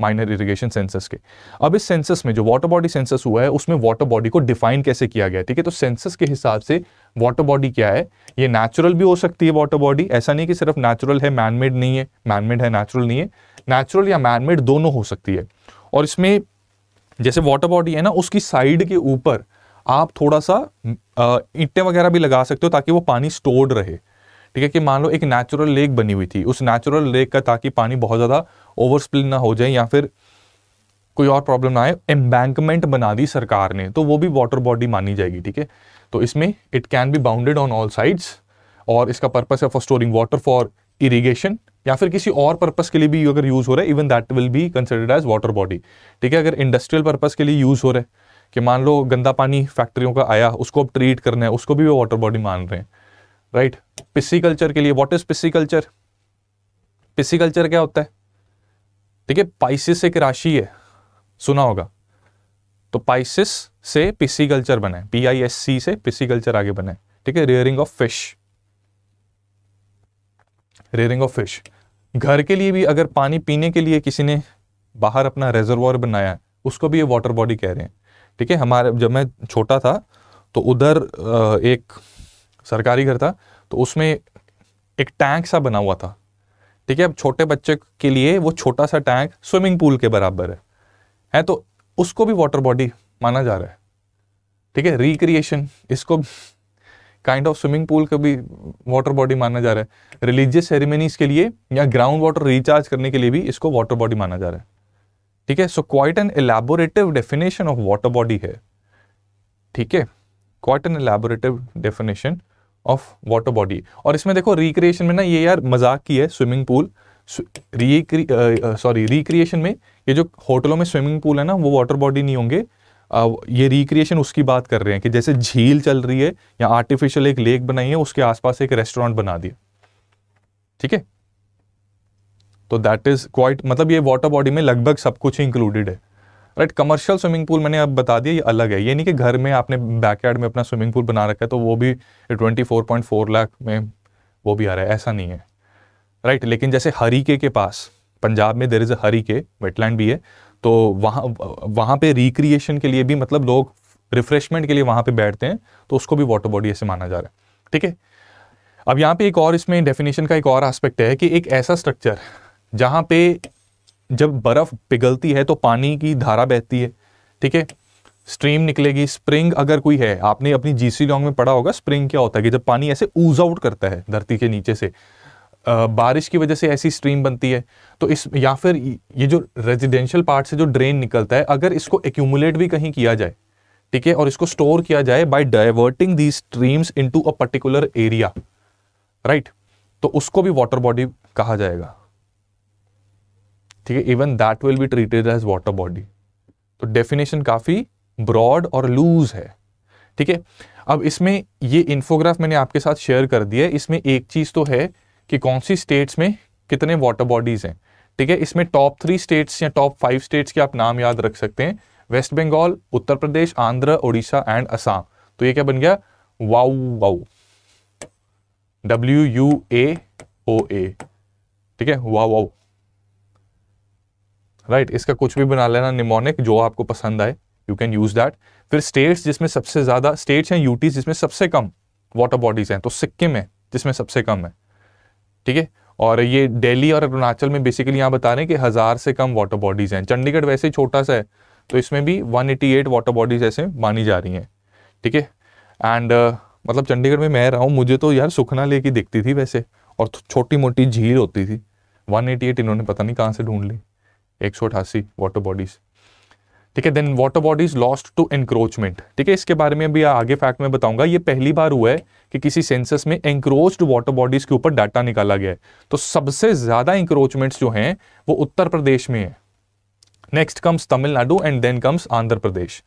माइनर इरिगेशन सेंसस के अब इस सेंसस में जो वाटर बॉडी सेंसस हुआ है उसमें वाटर बॉडी को डिफाइन कैसे किया गया ठीक है तो सेंसस के हिसाब से वाटर बॉडी क्या है ये नेचुरल भी हो सकती है वाटर बॉडी ऐसा नहीं कि सिर्फ नेचुरल है मैनमेड नहीं है मैनमेड है नेचुरल नहीं है नेचुरल या मैनमेड दोनों हो सकती है और इसमें जैसे वाटर बॉडी है ना उसकी साइड के ऊपर आप थोड़ा सा ईंटें वगैरह भी लगा सकते हो ताकि वो पानी स्टोर्ड रहे ठीक है कि मान लो एक नेचुरल लेक बनी हुई थी उस नेचुरल लेक का ताकि पानी बहुत ज़्यादा ओवरस्प्लिन ना हो जाए या फिर कोई और प्रॉब्लम ना आए एम्बैंकमेंट बना दी सरकार ने तो वो भी वाटर बॉडी मानी जाएगी ठीक है तो इसमें it can be bounded on all sides और इसका पर्पस है for storing water for irrigation या फिर किसी और पर्पस के लिए भी अगर यूज़ हो रहा है even that will be considered as water body ठीक है अगर इंडस्ट्रियल पर्पस के लिए यूज़ हो रहा है कि मान लो गंदा पानी फैक्ट्रियों का आया उसको अब ट्रीट करना है उसको भी वो वाटर बॉडी मान रहे हैं राइट पिस्सीकल्चर के लिए वॉट इज पिस्सीकल्चर पिस्सीकल्चर क्या होता है ठीक है पाइसिस एक राशि है सुना होगा तो पाइसिस से पिस्सीकल्चर कल्चर है पी आई एस सी से पिस्सीकल्चर आगे बने ठीक है rearing of fish rearing of fish घर के लिए भी अगर पानी पीने के लिए किसी ने बाहर अपना रेजरवर बनाया है उसको भी ये वाटर बॉडी कह रहे हैं ठीक है हमारे जब मैं छोटा था तो उधर एक सरकारी घर था तो उसमें एक टैंक सा बना हुआ था ठीक है अब छोटे बच्चे के लिए वो छोटा सा टैंक स्विमिंग पूल के बराबर है है तो उसको भी वाटर बॉडी माना जा रहा है ठीक है रिक्रिएशन इसको काइंड ऑफ स्विमिंग पूल को भी वाटर बॉडी माना जा रहा है रिलीजियस सेरेमनीज के लिए या ग्राउंड वाटर रिचार्ज करने के लिए भी इसको वाटर बॉडी माना जा रहा है ठीक है so quite an elaborative definition of water body है ठीक है quite an elaborative definition of water body और इसमें देखो रिक्रिएशन में ना ये यार मजाक की है स्विमिंग पूल सॉरी रिक्रिएशन में ये जो होटलों में स्विमिंग पूल है ना वो वाटर बॉडी नहीं होंगे uh, ये रिक्रिएशन उसकी बात कर रहे हैं कि जैसे झील चल रही है या आर्टिफिशियल एक लेक बनाई है उसके आसपास एक रेस्टोरेंट बना दिया ठीक है तो दैट इज क्वाइट मतलब ये वाटर बॉडी में लगभग सब कुछ इंक्लूडेड है राइट कमर्शियल स्विमिंग पूल मैंने अब बता दिया ये अलग है ये नहीं कि घर में आपने बैकयार्ड में अपना स्विमिंग पूल बना रखा है तो वो भी twenty four point four lakh में वो भी आ रहा है ऐसा नहीं है राइट लेकिन जैसे हरीके के पास पंजाब में देर इज़ अ हरीके वेटलैंड भी है तो वहाँ वहाँ पे रिक्रिएशन के लिए भी मतलब लोग रिफ्रेशमेंट के लिए वहाँ पे बैठते हैं तो उसको भी वाटर बॉडी ऐसे माना जा रहा है ठीक है अब यहाँ पे एक और इसमें डेफिनेशन का एक और एस्पेक्ट है कि एक ऐसा स्ट्रक्चर जहाँ पे जब बर्फ़ पिघलती है तो पानी की धारा बहती है ठीक है स्ट्रीम निकलेगी स्प्रिंग अगर कोई है आपने अपनी जीसी लॉन्ग में पढ़ा होगा स्प्रिंग क्या होता है कि जब पानी ऐसे ऊज आउट करता है धरती के नीचे से बारिश की वजह से ऐसी स्ट्रीम बनती है तो इस या फिर ये जो रेजिडेंशियल पार्ट से जो ड्रेन निकलता है अगर इसको एक्यूमुलेट भी कहीं किया जाए ठीक है और इसको स्टोर किया जाए by diverting the streams into a particular area right तो उसको भी वाटर बॉडी कहा जाएगा ठीक है even that will be treated as water body तो डेफिनेशन काफ़ी ब्रॉड और लूज है ठीक है अब इसमें ये इन्फोग्राफ मैंने आपके साथ शेयर कर दिया है इसमें एक चीज़ तो है कि कौन सी स्टेट्स में कितने वाटर बॉडीज़ हैं ठीक है इसमें टॉप थ्री स्टेट्स या टॉप फाइव स्टेट्स के आप नाम याद रख सकते हैं वेस्ट बंगाल उत्तर प्रदेश आंध्र उड़ीसा एंड असम तो ये क्या बन गया wow wow W U A O A ठीक है वाउ वाउ राइट right? इसका कुछ भी बना लेना निमोनिक जो आपको पसंद आए यू कैन यूज दैट फिर स्टेट्स जिसमें सबसे ज़्यादा स्टेट्स हैं यूटीज जिसमें सबसे कम वाटर बॉडीज़ हैं तो सिक्किम है जिसमें सबसे कम है ठीक है और ये दिल्ली और अरुणाचल में बेसिकली यहाँ बता रहे हैं कि हज़ार से कम वाटर बॉडीज़ हैं चंडीगढ़ वैसे ही छोटा सा है तो इसमें भी 188 वाटर बॉडीज़ ऐसे मानी जा रही हैं ठीक है एंड uh, मतलब चंडीगढ़ में मैं रहा हूँ मुझे तो यार सुखना लेके दिखती थी वैसे और छोटी मोटी झील होती थी 188 इन्होंने पता नहीं कहाँ से ढूंढ ली एक सौ अठासी वाटर बॉडीज ठीक है then water bodies lost to encroachment ठीक है इसके बारे में भी आगे फैक्ट में बताऊंगा ये पहली बार हुआ है कि किसी सेंसस में एंक्रोच्ड वाटर बॉडीज के ऊपर डाटा निकाला गया है तो सबसे ज्यादा इंक्रोचमेंट जो है वो उत्तर प्रदेश में है next comes Tamil Nadu and then comes Andhra Pradesh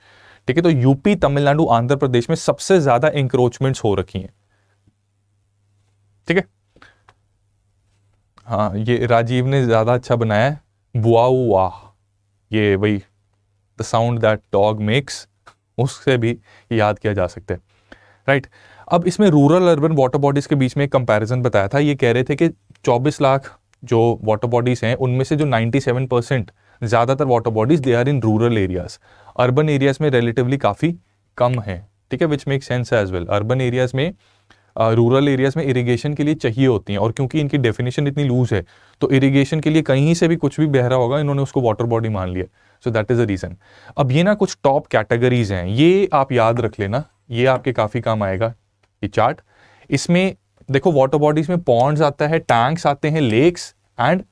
ठीक है तो यूपी तमिलनाडु आंध्र प्रदेश में सबसे ज्यादा इंक्रोचमेंट हो रखी है ठीक है हाँ ये राजीव ने ज़्यादा अच्छा बनाया है बुआउआ ये वही the sound that dog makes उससे भी याद किया जा सकता है राइट right. अब इसमें रूरल अर्बन वाटर बॉडीज़ के बीच में एक कंपैरिजन बताया था ये कह रहे थे कि 24 लाख जो वाटर बॉडीज़ हैं उनमें से जो 97 परसेंट ज़्यादातर water bodies they are in rural areas urban areas में रिलेटिवली काफ़ी कम है ठीक है which make sense as well urban areas में रूरल एरियाज़ में इरिगेशन के लिए चाहिए होती हैं और क्योंकि इनकी डेफिनेशन इतनी लूज है तो इरिगेशन के लिए कहीं से भी कुछ भी बहरा होगा इन्होंने उसको वाटर बॉडी मान लिया so that is a reason अब ये ना कुछ टॉप कैटेगरीज हैं ये आप याद रख लेना ये आपके काफ़ी काम आएगा ये चार्ट इसमें देखो वाटर बॉडीज में पॉन्ड्स आता है टैंक्स आते हैं लेक्स एंड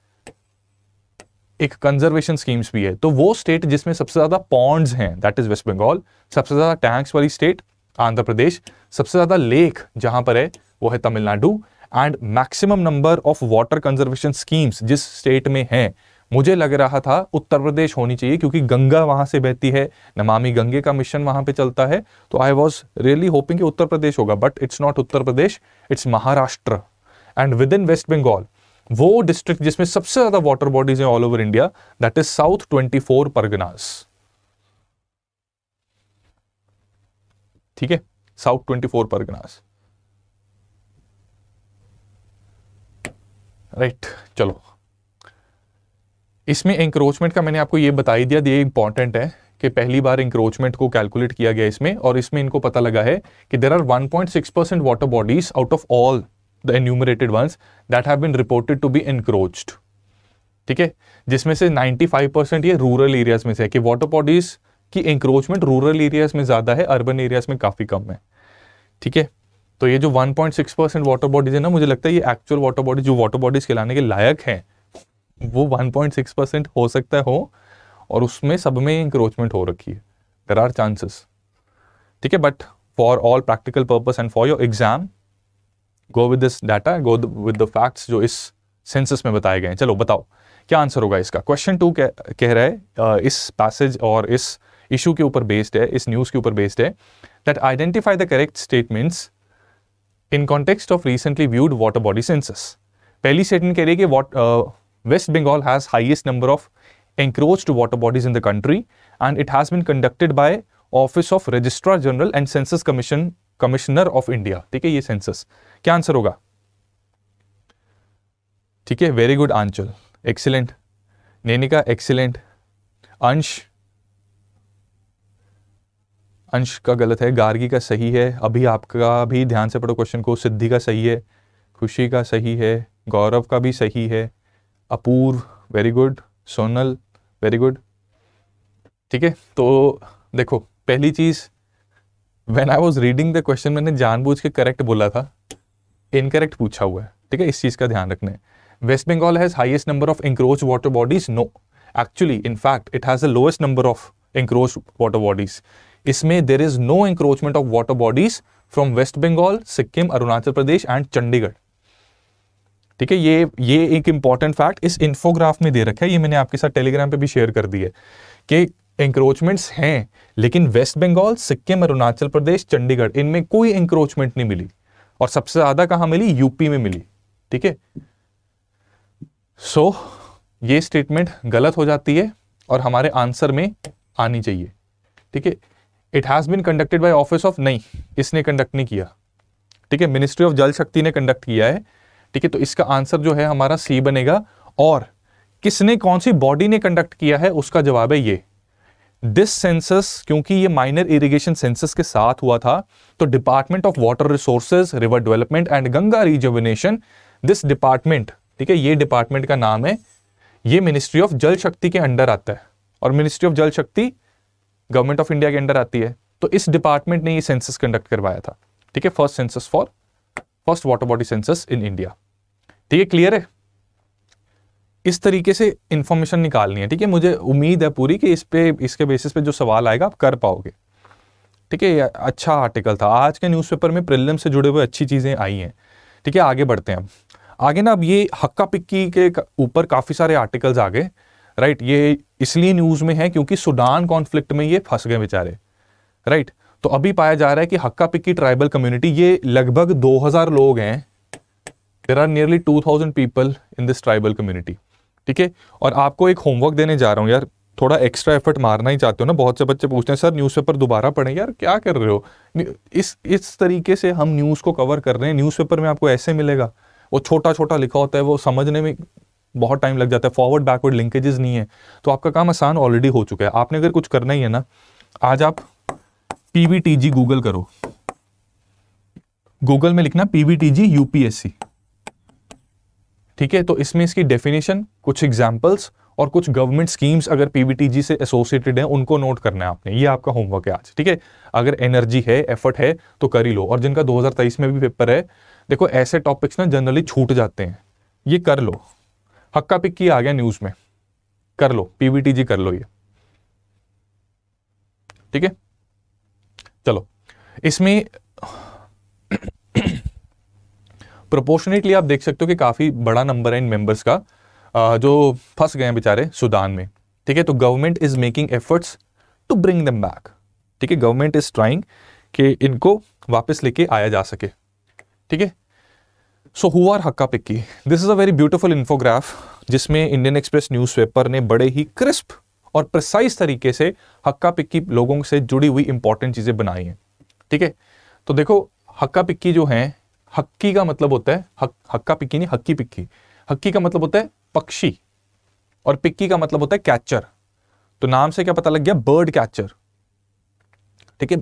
एक कंजर्वेशन स्कीम्स भी है तो वो स्टेट जिसमें सबसे ज़्यादा पॉन्ड्स हैं दैट इज़ वेस्ट बंगाल सबसे ज़्यादा टैंक्स वाली स्टेट आंध्र प्रदेश सबसे ज़्यादा लेक जहां पर है वो है Tamil Nadu and maximum number of water conservation schemes जिस स्टेट में है मुझे लग रहा था उत्तर प्रदेश होनी चाहिए क्योंकि गंगा वहां से बहती है नमामि गंगे का मिशन वहां पे चलता है तो आई वॉज रियली होपिंग कि उत्तर प्रदेश होगा but it's not Uttar Pradesh it's Maharashtra and within West Bengal वो डिस्ट्रिक्ट जिसमें सबसे ज़्यादा वाटर बॉडीज हैं all over India that is South twenty four Parganas ठीक है South twenty four Parganas right चलो इसमें इंक्रोचमेंट का मैंने आपको ये बता ही दिया ये इंपॉर्टेंट है कि पहली बार इंक्रोचमेंट को कैलकुलेट किया गया इसमें और इसमें इनको पता लगा है कि there are 1.6 percent water bodies out of all the enumerated ones that have been reported to be encroached ठीक है जिसमें से 95 परसेंट ये रूरल एरियाज में से है कि वाटर बॉडीज कि इंक्रोचमेंट रूरल एरियाज में ज़्यादा है अर्बन एरियाज में काफ़ी कम है ठीक है तो ये जो 1.6 परसेंट वाटर बॉडीज है ना मुझे लगता है ये एक्चुअल वाटर बॉडीज जो वाटर बॉडीज खिलाने के लायक है वो 1.6 परसेंट हो सकता हो और उसमें सब में इंक्रोचमेंट हो रखी है देर आर चांसेस ठीक है but for all practical purpose and for your exam go with this data go with the facts जो इस सेंसस में बताए गए हैं चलो बताओ क्या आंसर होगा इसका क्वेश्चन टू कह रहा है इस पैसेज और इस uh, इशू के ऊपर बेस्ड है इस न्यूज़ के ऊपर बेस्ड है that identify the correct statements in context of recently viewed water body census पहली स्टेटमेंट कह रही है कि what West Bengal has highest number of encroached water bodies in the country and it has been conducted by office of registrar general and census commission commissioner of india ठीक है ये census क्या आंसर होगा ठीक है very good Anchal excellent Nainika excellent Ansh Ansh का गलत है गार्गी का सही है अभी आपका भी ध्यान से पढ़ो क्वेश्चन को सिद्धि का सही है खुशी का सही है गौरव का भी सही है Apoorv very good Sonal very good ठीक है तो देखो पहली चीज़ when I was reading the question मैंने जानबूझ के करेक्ट बोला था इनकरेक्ट पूछा हुआ है ठीक है इस चीज़ का ध्यान रखना है West Bengal has highest number of encroach water bodies no actually in fact it has the lowest number of encroach water bodies इसमें there is no encroachment of water bodies from West Bengal Sikkim Arunachal Pradesh and Chandigarh ठीक है ये ये एक इंपॉर्टेंट फैक्ट इस इंफोग्राफ में दे रखा है ये मैंने आपके साथ टेलीग्राम पे भी शेयर कर दी है कि इंक्रोचमेंट्स हैं लेकिन वेस्ट बंगाल सिक्किम अरुणाचल प्रदेश चंडीगढ़ इनमें कोई इंक्रोचमेंट नहीं मिली और सबसे ज़्यादा कहां मिली यूपी में मिली ठीक है सो ये स्टेटमेंट गलत हो जाती है और हमारे आंसर में आनी चाहिए ठीक है it has been conducted by office of नहीं इसने कंडक्ट नहीं किया ठीक है मिनिस्ट्री ऑफ जल शक्ति ने कंडक्ट किया है ठीक है तो इसका आंसर जो है हमारा सी बनेगा और किसने कौन सी बॉडी ने कंडक्ट किया है उसका जवाब है ये दिस सेंसस क्योंकि ये माइनर इरिगेशन सेंसस के साथ हुआ था तो department of water resources river development and Ganga rejuvenation this department ठीक है ये डिपार्टमेंट का नाम है ये मिनिस्ट्री ऑफ जल शक्ति के अंडर आता है और ministry of Jal Shakti government of India के अंडर आती है तो इस डिपार्टमेंट ने ये सेंसस कंडक्ट करवाया था ठीक है first census for first water body census in India ठीक है क्लियर है इस तरीके से इंफॉर्मेशन निकालनी है ठीक है मुझे उम्मीद है पूरी कि इस पे इसके बेसिस पे जो सवाल आएगा आप कर पाओगे ठीक है अच्छा आर्टिकल था आज के न्यूज़पेपर में प्रिलिम से जुड़े हुए अच्छी चीज़ें आई हैं ठीक है आगे बढ़ते हैं आगे ना अब ये हक्का पिक्की के ऊपर काफ़ी सारे आर्टिकल्स आ गए राइट ये इसलिए न्यूज़ में है क्योंकि सुडान कॉन्फ्लिक्ट में ये फंस गए बेचारे राइट तो अभी पाया जा रहा है कि हक्का पिक्की ट्राइबल कम्युनिटी ये लगभग 2000 लोग हैं there are nearly 2000 people in this tribal community ठीक है और आपको एक होमवर्क देने जा रहा हूँ यार थोड़ा एक्स्ट्रा एफर्ट मारना ही चाहते हो ना बहुत से बच्चे पूछते हैं सर न्यूज़पेपर दोबारा पढ़ें यार क्या कर रहे हो इस इस तरीके से हम न्यूज़ को कवर कर रहे हैं न्यूज़पेपर में आपको ऐसे मिलेगा वो छोटा छोटा लिखा होता है वो समझने में बहुत टाइम लग जाता है फॉरवर्ड बैकवर्ड लिंकेजेस नहीं है तो आपका काम आसान ऑलरेडी हो चुका है आपने अगर कुछ करना ही है ना आज आप पीवीटीजी गूगल करो गूगल में लिखना पीवीटीजी यूपीएससी ठीक है तो इसमें इसकी डेफिनेशन कुछ एग्जाम्पल्स और कुछ गवर्नमेंट स्कीम्स अगर पीवीटीजी से एसोसिएटेड है उनको नोट करना है आपने ये आपका होमवर्क है आज ठीक है अगर एनर्जी है एफर्ट है तो कर ही लो और जिनका 2023 में भी पेपर है देखो ऐसे टॉपिक्स ना जनरली छूट जाते हैं ये कर लो हक्का पिक्की आ गया न्यूज में कर लो पीवीटीजी कर लो ये ठीक है चलो इसमें प्रोपोर्शनेटली आप देख सकते हो कि काफ़ी बड़ा नंबर है इन मेंबर्स का जो फंस गए हैं बेचारे सुदान में ठीक है तो government is making efforts to bring them back ठीक है गवर्नमेंट इज ट्राइंग कि इनको वापस लेके आया जा सके ठीक है so who are Hakki Pikki this is a very beautiful infograph जिसमें इंडियन एक्सप्रेस न्यूज़पेपर ने बड़े ही क्रिस्प और प्रिसाइज तरीके से हक्का पिक्की लोगों से जुड़ी हुई इंपॉर्टेंट चीज़ें बनाई हैं ठीक है तो देखो हक्का पिक्की जो है हक्की का मतलब होता है हक हक्का पिक्की नहीं हक्की पिक्की हक्की का मतलब होता है पक्षी और पिक्की का मतलब होता है कैचर तो नाम से क्या पता लग गया बर्ड कैचर ठीक है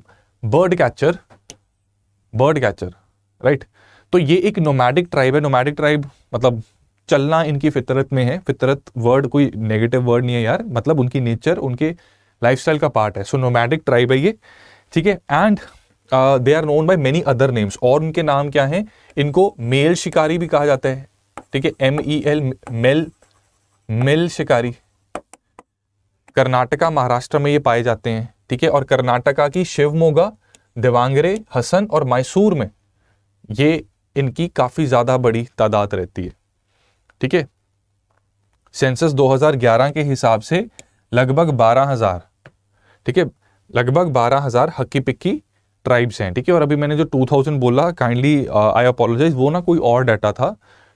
bird catcher bird catcher right right? तो ये एक नोमैडिक ट्राइब है नोमैडिक ट्राइब मतलब चलना इनकी फितरत में है फितरत वर्ड कोई नेगेटिव वर्ड नहीं है यार मतलब उनकी नेचर उनके लाइफस्टाइल का पार्ट है सो नोमैडिक ट्राइब है ये ठीक है and they are known by many other names और उनके नाम क्या हैं इनको मेल शिकारी भी कहा जाता है ठीक है M E L Mel Mel Shikari Karnataka Maharashtra में ये पाए जाते हैं ठीक है और कर्नाटका की शिवमोगा देवांगरे हसन और मैसूर में ये इनकी काफ़ी ज़्यादा बड़ी तादाद रहती है ठीक है सेंसस 2011 के हिसाब से लगभग 12,000 ठीक है लगभग 12,000 हजार हक्की पिक्की ट्राइब्स हैं ठीक है और अभी मैंने जो 2000 बोला काइंडली आई अपोलोजाइज वो ना कोई और डाटा था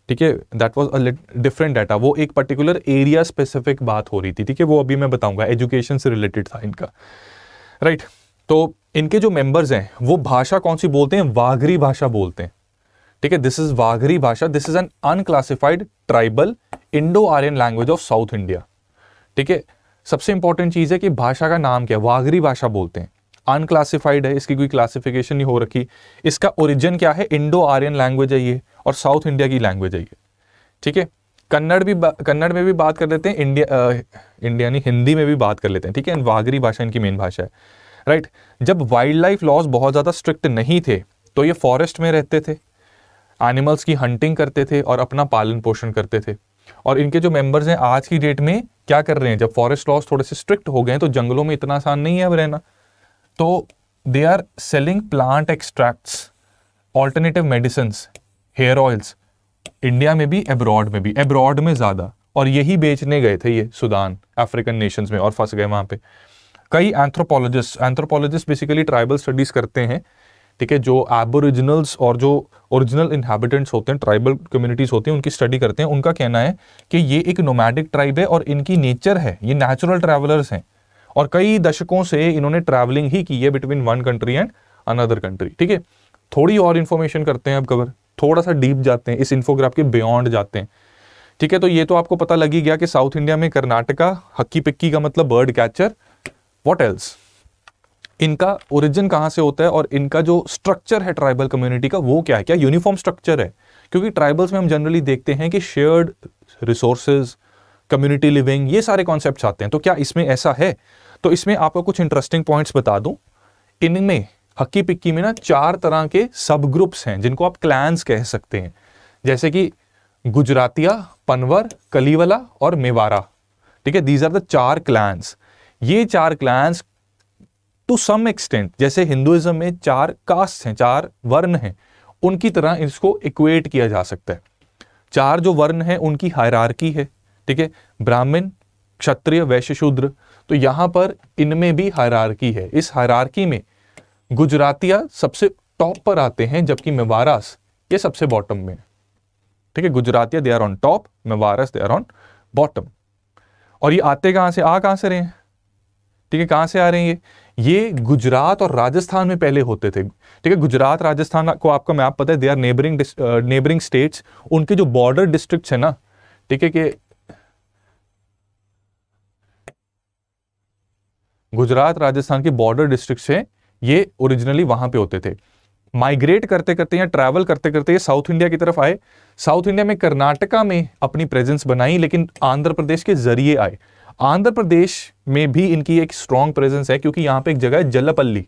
ठीक है that was a different data वो एक पर्टिकुलर एरिया स्पेसिफिक बात हो रही थी ठीक है वो अभी मैं बताऊंगा एजुकेशन से रिलेटेड था इनका राइट right, तो इनके जो मेंबर्स हैं वो भाषा कौन सी बोलते हैं वाघरी भाषा बोलते हैं ठीक है दिस इज वाघरी भाषा this is an unclassified tribal Indo Aryan language of South India ठीक है सबसे इंपॉर्टेंट चीज़ है कि भाषा का नाम क्या है वाघरी भाषा बोलते हैं अनक्लासिफाइड है इसकी कोई क्लासिफिकेशन नहीं हो रखी इसका ओरिजिन क्या है इंडो आर्यन लैंग्वेज है ये और साउथ इंडिया की लैंग्वेज है ये ठीक है कन्नड़ भी कन्नड़ में भी बात कर लेते हैं इंडिया आ, इंडिया नहीं हिंदी में भी बात कर लेते हैं ठीक है वाघरी भाषा इनकी मेन भाषा है राइट right? जब वाइल्ड लाइफ लॉज बहुत ज़्यादा स्ट्रिक्ट नहीं थे तो ये फॉरेस्ट में रहते थे एनिमल्स की हंटिंग करते थे और अपना पालन पोषण करते थे और इनके जो मेंबर्स हैं आज की डेट में क्या कर रहे हैं जब फॉरेस्ट लॉस थोड़े से स्ट्रिक्ट हो गए तो जंगलों में इतना आसान नहीं है अब रहना तो they are selling plant extracts alternative medicine hair oils India में भी एब्रॉड में भी एब्रॉड में ज़्यादा और यही बेचने गए थे ये सुदान अफ्रीकन नेशंस में और फंस गए वहाँ पे कई anthropologist anthropologist basically tribal studies करते हैं ठीक है जो एबोरिजिनल्स और जो ओरिजिनल इन्हेबिटेंट्स होते हैं ट्राइबल कम्युनिटीज़ होती हैं उनकी स्टडी करते हैं उनका कहना है कि ये एक नोमैडिक ट्राइब है और इनकी नेचर है ये नेचुरल ट्रैवलर्स हैं और कई दशकों से इन्होंने ट्रैवलिंग ही की है between one country and another country ठीक है थोड़ी और इन्फॉर्मेशन करते हैं अब कवर थोड़ा सा डीप जाते हैं इस इन्फोग्राफ के बियॉन्ड जाते हैं ठीक है तो ये तो आपको पता लगी गया कि साउथ इंडिया में कर्नाटका हक्की पिक्की का मतलब बर्ड कैचर वॉट एल्स इनका ओरिजिन कहाँ से होता है और इनका जो स्ट्रक्चर है ट्राइबल कम्युनिटी का वो क्या है क्या यूनिफॉर्म स्ट्रक्चर है क्योंकि ट्राइबल्स में हम जनरली देखते हैं कि शेयर्ड रिसोर्सेज कम्युनिटी लिविंग ये सारे कॉन्सेप्ट आते हैं तो क्या इसमें ऐसा है तो इसमें आपको कुछ इंटरेस्टिंग पॉइंट्स बता दूं इनमें हक्की पिक्की में ना चार तरह के सब ग्रुप्स हैं जिनको आप क्लैंस कह सकते हैं जैसे कि गुजरातिया पनवर कलीवला और मेवारा ठीक है दीज आर द चार क्लैंस ये चार क्लैंस टू सम एक्सटेंट जैसे हिंदुइज्म में चार कास्ट हैं चार वर्ण हैं उनकी तरह इसको इक्वेट किया जा सकता है चार जो वर्ण हैं उनकी हायरार्की है ठीक है ब्राह्मण क्षत्रिय वैश्य शूद्र तो यहाँ पर इनमें भी हायरार्की है इस हायरार्की में गुजरातिया सबसे टॉप पर आते हैं जबकि मेवारस ये सबसे बॉटम में ठीक है Gujaratia they are on top Mewaras they are on bottom और ये आते कहाँ से आ कहाँ से रहे हैं ठीक है कहाँ से आ रहे हैं ये ये गुजरात और राजस्थान में पहले होते थे ठीक है गुजरात राजस्थान को आपका आप पता है they are neighbouring neighbouring states उनके जो बॉर्डर डिस्ट्रिक्ट है ना ठीक है कि गुजरात राजस्थान के बॉर्डर डिस्ट्रिक्ट से ये ओरिजिनली वहां पे होते थे माइग्रेट करते करते या ट्रैवल करते करते ये साउथ इंडिया की तरफ आए साउथ इंडिया में कर्नाटका में अपनी प्रेजेंस बनाई लेकिन आंध्र प्रदेश के जरिए आए आंध्र प्रदेश में भी इनकी एक स्ट्रॉन्ग प्रेजेंस है क्योंकि यहाँ पे एक जगह है जलपल्ली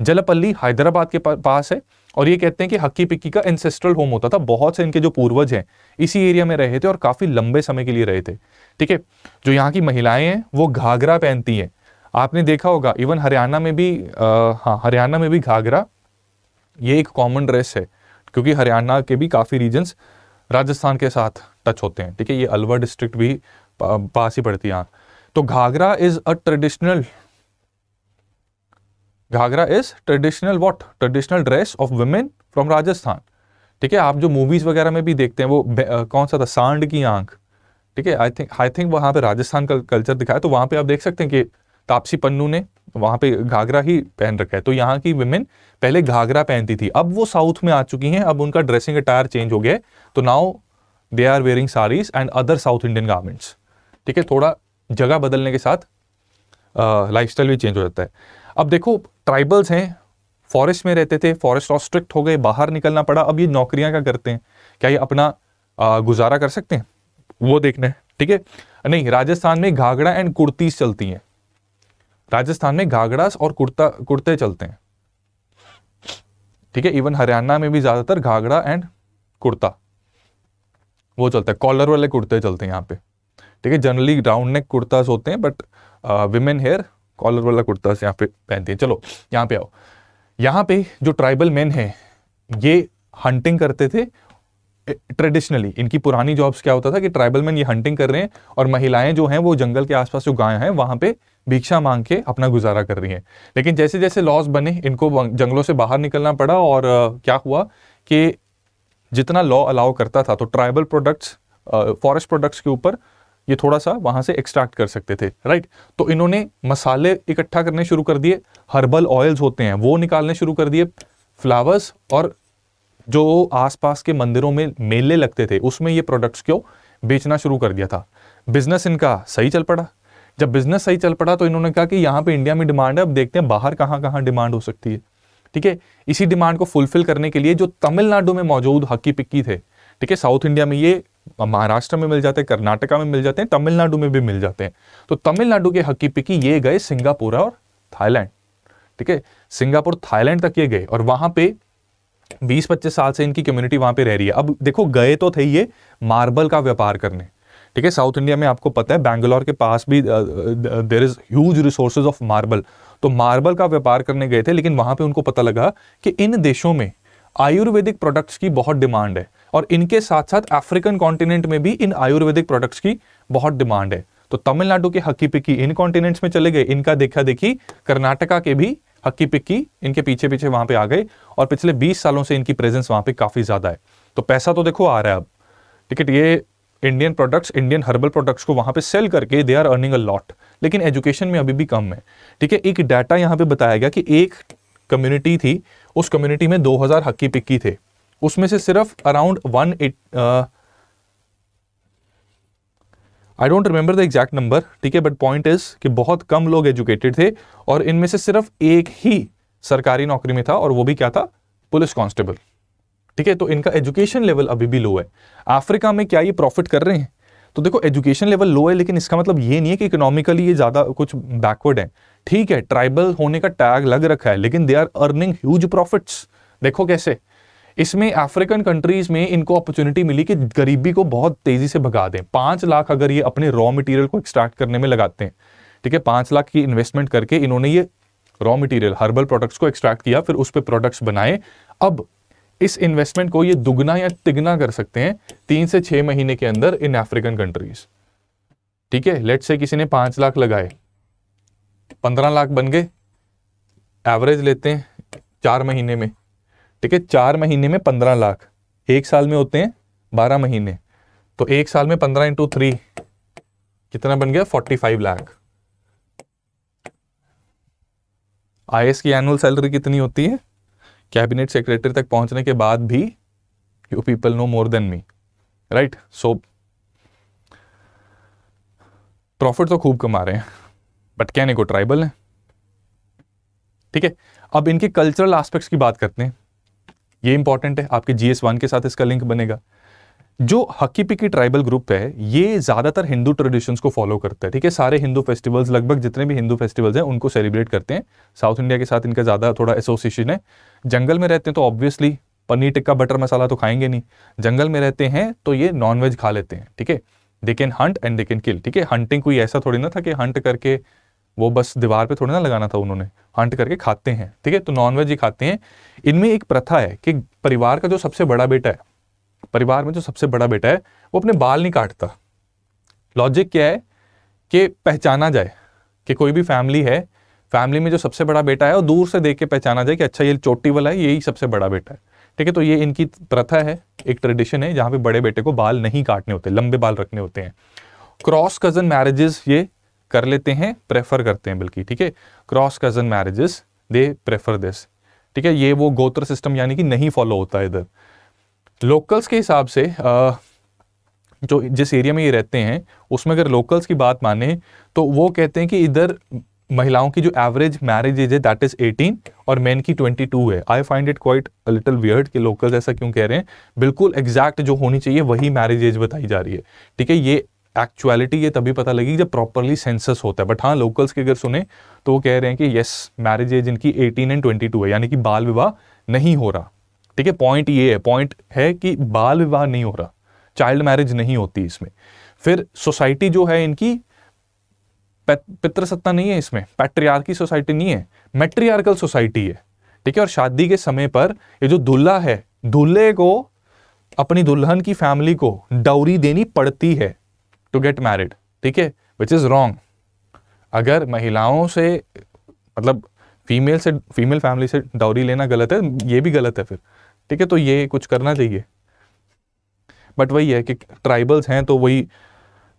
जलपल्ली हैदराबाद के पास है और ये कहते हैं कि हक्की पिक्की का एंसेस्ट्रल होम होता था बहुत से इनके जो पूर्वज हैं इसी एरिया में रहे थे और काफ़ी लंबे समय के लिए रहे थे ठीक है जो यहाँ की महिलाएं हैं वो घाघरा पहनती हैं आपने देखा होगा इवन हरियाणा में भी हाँ हरियाणा में भी घाघरा ये एक कॉमन ड्रेस है क्योंकि हरियाणा के भी काफ़ी रीजन्स राजस्थान के साथ टच होते हैं ठीक है ये अलवर डिस्ट्रिक्ट भी पास ही पड़ती है तो ghagra is a traditional ghagra is traditional what traditional dress of women from Rajasthan ठीक है आप जो मूवीज वगैरह में भी देखते हैं वो कौन सा था सांड की आंख ठीक है आई थिंक आई थिंक वहां पे राजस्थान का कल्चर दिखाया तो वहां पे आप देख सकते हैं कि तापसी पन्नू ने वहां पे घाघरा ही पहन रखा है तो यहाँ की वुमेन पहले घाघरा पहनती थी अब वो साउथ में आ चुकी हैं अब उनका ड्रेसिंग अटायर चेंज हो गया है तो now they are wearing saris and other South Indian garments ठीक है थोड़ा जगह बदलने के साथ लाइफ भी चेंज हो जाता है अब देखो ट्राइबल्स हैं फॉरेस्ट में रहते थे फॉरेस्ट और स्ट्रिक्ट हो गए बाहर निकलना पड़ा अब ये नौकरियां क्या करते हैं क्या ये अपना आ, गुजारा कर सकते हैं वो देखना है ठीक है नहीं राजस्थान में घाघरा एंड कुर्तीस चलती हैं राजस्थान में घाघरास और कुर्ता कुर्ते चलते हैं ठीक है इवन हरियाणा में भी ज़्यादातर घाघरा एंड कुर्ता वो चलता है कॉलर वाले कुर्ते चलते हैं यहाँ पे ठीक है जनरली राउंड नेक कुर्ताज होते हैं बट विमेन हेयर कॉलर वाला कुर्ताज यहाँ पे पहनती हैं चलो यहाँ पे आओ यहाँ पे जो ट्राइबल मैन है ये हंटिंग करते थे ट्रेडिशनली इनकी पुरानी जॉब्स क्या होता था कि ट्राइबल मैन ये हंटिंग कर रहे हैं और महिलाएं जो हैं वो जंगल के आसपास जो गाय हैं वहाँ पे भिक्षा मांग के अपना गुजारा कर रही हैं लेकिन जैसे जैसे लॉज बने इनको जंगलों से बाहर निकलना पड़ा और uh, क्या हुआ कि जितना लॉ अलाउ करता था तो ट्राइबल प्रोडक्ट्स फॉरेस्ट प्रोडक्ट्स के ऊपर ये थोड़ा सा वहां से एक्सट्रैक्ट कर सकते थे राइट तो इन्होंने मसाले इकट्ठा करने शुरू कर दिए हर्बल ऑयल्स होते हैं वो निकालने शुरू कर दिए फ्लावर्स और जो आसपास के मंदिरों में मेले लगते थे उसमें ये प्रोडक्ट्स को बेचना शुरू कर दिया था बिजनेस इनका सही चल पड़ा जब बिजनेस सही चल पड़ा तो इन्होंने कहा कि यहाँ पे इंडिया में डिमांड है अब देखते हैं बाहर कहाँ कहाँ डिमांड हो सकती है ठीक है इसी डिमांड को फुलफिल करने के लिए जो तमिलनाडु में मौजूद हक्की पिक्की थे ठीक है साउथ इंडिया में ये महाराष्ट्र में मिल जाते हैं कर्नाटका में मिल जाते हैं तमिलनाडु में भी मिल जाते हैं तो तमिलनाडु के हकी पिकी ये गए सिंगापुर और थाईलैंड ठीक है सिंगापुर थाईलैंड तक ये गए और वहां पे 20-25 साल से इनकी कम्युनिटी वहां पे रह रही है अब देखो गए तो थे ये मार्बल का व्यापार करने ठीक है साउथ इंडिया में आपको पता है बैंगलोर के पास भी there is huge resources of marble तो मार्बल का व्यापार करने गए थे लेकिन वहां पे उनको पता लगा कि इन देशों में आयुर्वेदिक प्रोडक्ट्स की बहुत डिमांड है और इनके साथ साथ अफ्रीकन कॉन्टिनेंट में भी इन आयुर्वेदिक प्रोडक्ट्स की बहुत डिमांड है तो तमिलनाडु के हक्की पिक्की इन कॉन्टिनेंट्स में चले गए इनका देखा देखी कर्नाटका के भी हक्की पिक्की इनके पीछे पीछे वहां पे आ गए और पिछले 20 सालों से इनकी प्रेजेंस वहां पे काफ़ी ज़्यादा है तो पैसा तो देखो आ रहा है अब ठीक है तो ये Indian products Indian herbal products को वहां पे सेल करके they are earning a lot लेकिन एजुकेशन में अभी भी कम है ठीक है एक डाटा यहाँ पे बताया गया कि एक कम्युनिटी थी उस कम्युनिटी में 2000 हक्की पिक्की थे उसमें से सिर्फ around one eight I don't remember the exact number ठीक है बट पॉइंट इज कि बहुत कम लोग एजुकेटेड थे और इनमें से सिर्फ एक ही सरकारी नौकरी में था और वो भी क्या था पुलिस कांस्टेबल ठीक है तो इनका एजुकेशन लेवल अभी भी लो है अफ्रीका में क्या ये प्रॉफिट कर रहे हैं तो देखो एजुकेशन लेवल लो है लेकिन इसका मतलब ये नहीं है कि इकोनॉमिकली ये ज़्यादा कुछ बैकवर्ड है ठीक है ट्राइबल होने का टैग लग रखा है लेकिन they are earning huge profits देखो कैसे इसमें अफ्रीकन कंट्रीज में इनको अपॉर्चुनिटी मिली कि गरीबी को बहुत तेजी से भगा दें पांच लाख अगर ये अपने रॉ मटेरियल को एक्सट्रैक्ट करने में लगाते हैं ठीक है पांच लाख की इन्वेस्टमेंट करके इन्होंने ये रॉ मटेरियल हर्बल प्रोडक्ट्स को एक्सट्रैक्ट किया फिर उस पर प्रोडक्ट्स बनाए अब इस इन्वेस्टमेंट को ये दुगना या तिगना कर सकते हैं तीन से छह महीने के अंदर इन अफ्रीकन कंट्रीज ठीक है लेट से किसी ने पांच लाख लगाए पंद्रह लाख बन गए एवरेज लेते हैं चार महीने में ठीक है चार महीने में पंद्रह लाख एक साल में होते हैं बारह महीने तो एक साल में पंद्रह इंटू थ्री कितना बन गया फोर्टी फाइव लाख आई की एनुअल सैलरी कितनी होती है कैबिनेट सेक्रेटरी तक पहुंचने के बाद भी you people know more than me right so profit तो खूब कमा रहे हैं बट ए को ट्राइबल है ठीक है अब इनके कल्चरल एस्पेक्ट्स की बात करते हैं ये इंपॉर्टेंट है आपके जीएस वन के साथ इसका लिंक बनेगा जो हक्की पिकी ट्राइबल ग्रुप है ये ज़्यादातर हिंदू ट्रेडिशंस को फॉलो करता है ठीक है सारे हिंदू फेस्टिवल्स लगभग जितने भी हिंदू फेस्टिवल्स हैं उनको सेलिब्रेट करते हैं साउथ इंडिया के साथ इनका ज़्यादा थोड़ा एसोसिएशन है जंगल में रहते हैं तो ऑब्वियसली पनीर टिक्का बटर मसाला तो खाएंगे नहीं जंगल में रहते हैं तो ये नॉनवेज खा लेते हैं ठीक है they can hunt and they can kill ठीक है हंटिंग कोई ऐसा थोड़ी ना था कि हंट करके वो बस दीवार पे थोड़ा ना लगाना था उन्होंने हंट करके खाते हैं ठीक है तो नॉनवेज ही खाते हैं इनमें एक प्रथा है कि परिवार का जो सबसे बड़ा बेटा है परिवार में जो सबसे बड़ा बेटा है वो अपने बाल नहीं काटता लॉजिक क्या है कि पहचाना जाए कि कोई भी फैमिली है फैमिली में जो सबसे बड़ा बेटा है वो दूर से देख के पहचाना जाए कि अच्छा ये चोटी वाला है यही सबसे बड़ा बेटा है ठीक है तो ये इनकी प्रथा है एक ट्रेडिशन है जहाँ पे बड़े बेटे को बाल नहीं काटने होते लंबे बाल रखने होते हैं क्रॉस कजन मैरिजेस ये कर लेते हैं प्रेफर करते हैं बल्कि ठीक है cross cousin marriages they prefer this ठीक है ये वो गोत्र सिस्टम यानी कि नहीं फॉलो होता इधर लोकल्स के हिसाब से आ, जो जिस एरिया में ये रहते हैं उसमें अगर लोकल्स की बात माने तो वो कहते हैं कि इधर महिलाओं की जो एवरेज मैरिज एज है दैट इज़ 18 और मेन की 22 है I find it quite a little weird कि लोकल्स ऐसा क्यों कह रहे हैं बिल्कुल एग्जैक्ट जो होनी चाहिए वही मैरिज एज बताई जा रही है ठीक है ये एक्चुअलिटी ये तभी पता लगी जब प्रॉपरली सेंसस होता है बट हाँ लोकल्स के अगर सुने तो वो कह रहे हैं कि यस मैरिज एज इनकी 18 एंड 22 है यानी कि बाल विवाह नहीं हो रहा ठीक है पॉइंट ये है पॉइंट है कि बाल विवाह नहीं हो रहा चाइल्ड मैरिज नहीं होती इसमें फिर सोसाइटी जो है इनकी पितृसत्ता नहीं है इसमें पैट्रियार्की सोसाइटी नहीं है मेट्रियार्कल सोसाइटी है ठीक है और शादी के समय पर ये जो दूल्हा है दूल्हे को अपनी दुल्हन की फैमिली को डाउरी देनी पड़ती है टू गेट मैरिड ठीक है विच इज़ रॉन्ग अगर महिलाओं से मतलब फीमेल से फीमेल फैमिली से डाउरी लेना गलत है ये भी गलत है फिर ठीक है तो ये कुछ करना चाहिए बट वही है कि ट्राइबल्स हैं तो वही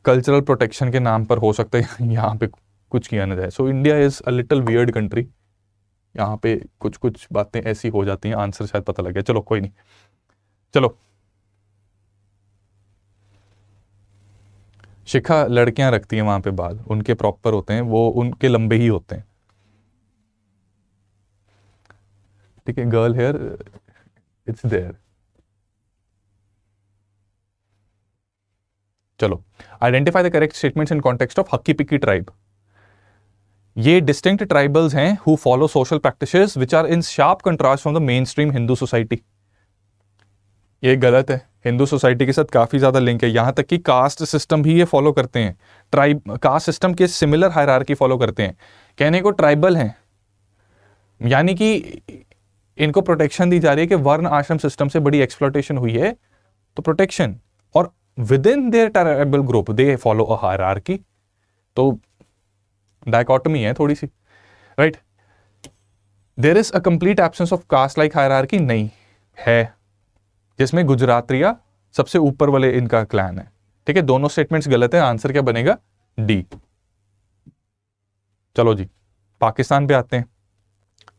कल्चरल प्रोटेक्शन के नाम पर हो सकता है यहाँ पे कुछ किया ना जाए so India is a little weird country यहाँ पे कुछ कुछ बातें ऐसी हो जाती हैं आंसर शायद पता लग गया चलो कोई नहीं चलो शिखा लड़कियां रखती हैं वहां पे बाल उनके प्रॉपर होते हैं वो उनके लंबे ही होते हैं ठीक है गर्ल हेयर इट्स देयर चलो identify the correct statements in context of Hakki Pikki tribe ये डिस्टिंक्ट ट्राइबल्स हैं who follow social practices which are in sharp contrast from the mainstream Hindu society ये गलत है हिंदू सोसाइटी के साथ काफ़ी ज़्यादा लिंक है यहाँ तक कि कास्ट सिस्टम भी ये फॉलो करते हैं ट्राइब कास्ट सिस्टम के सिमिलर हायरार्की फॉलो करते हैं कहने को ट्राइबल हैं यानी कि इनको प्रोटेक्शन दी जा रही है कि वर्ण आश्रम सिस्टम से बड़ी एक्सप्लोटेशन हुई है तो प्रोटेक्शन और within their tribal group they follow a hierarchy तो डायकॉटमी है थोड़ी सी right there is a complete absence of caste like hierarchy नहीं है जिसमें गुजरातिया सबसे ऊपर वाले इनका क्लैन है ठीक है दोनों स्टेटमेंट्स गलत है आंसर क्या बनेगा डी चलो जी पाकिस्तान पे आते हैं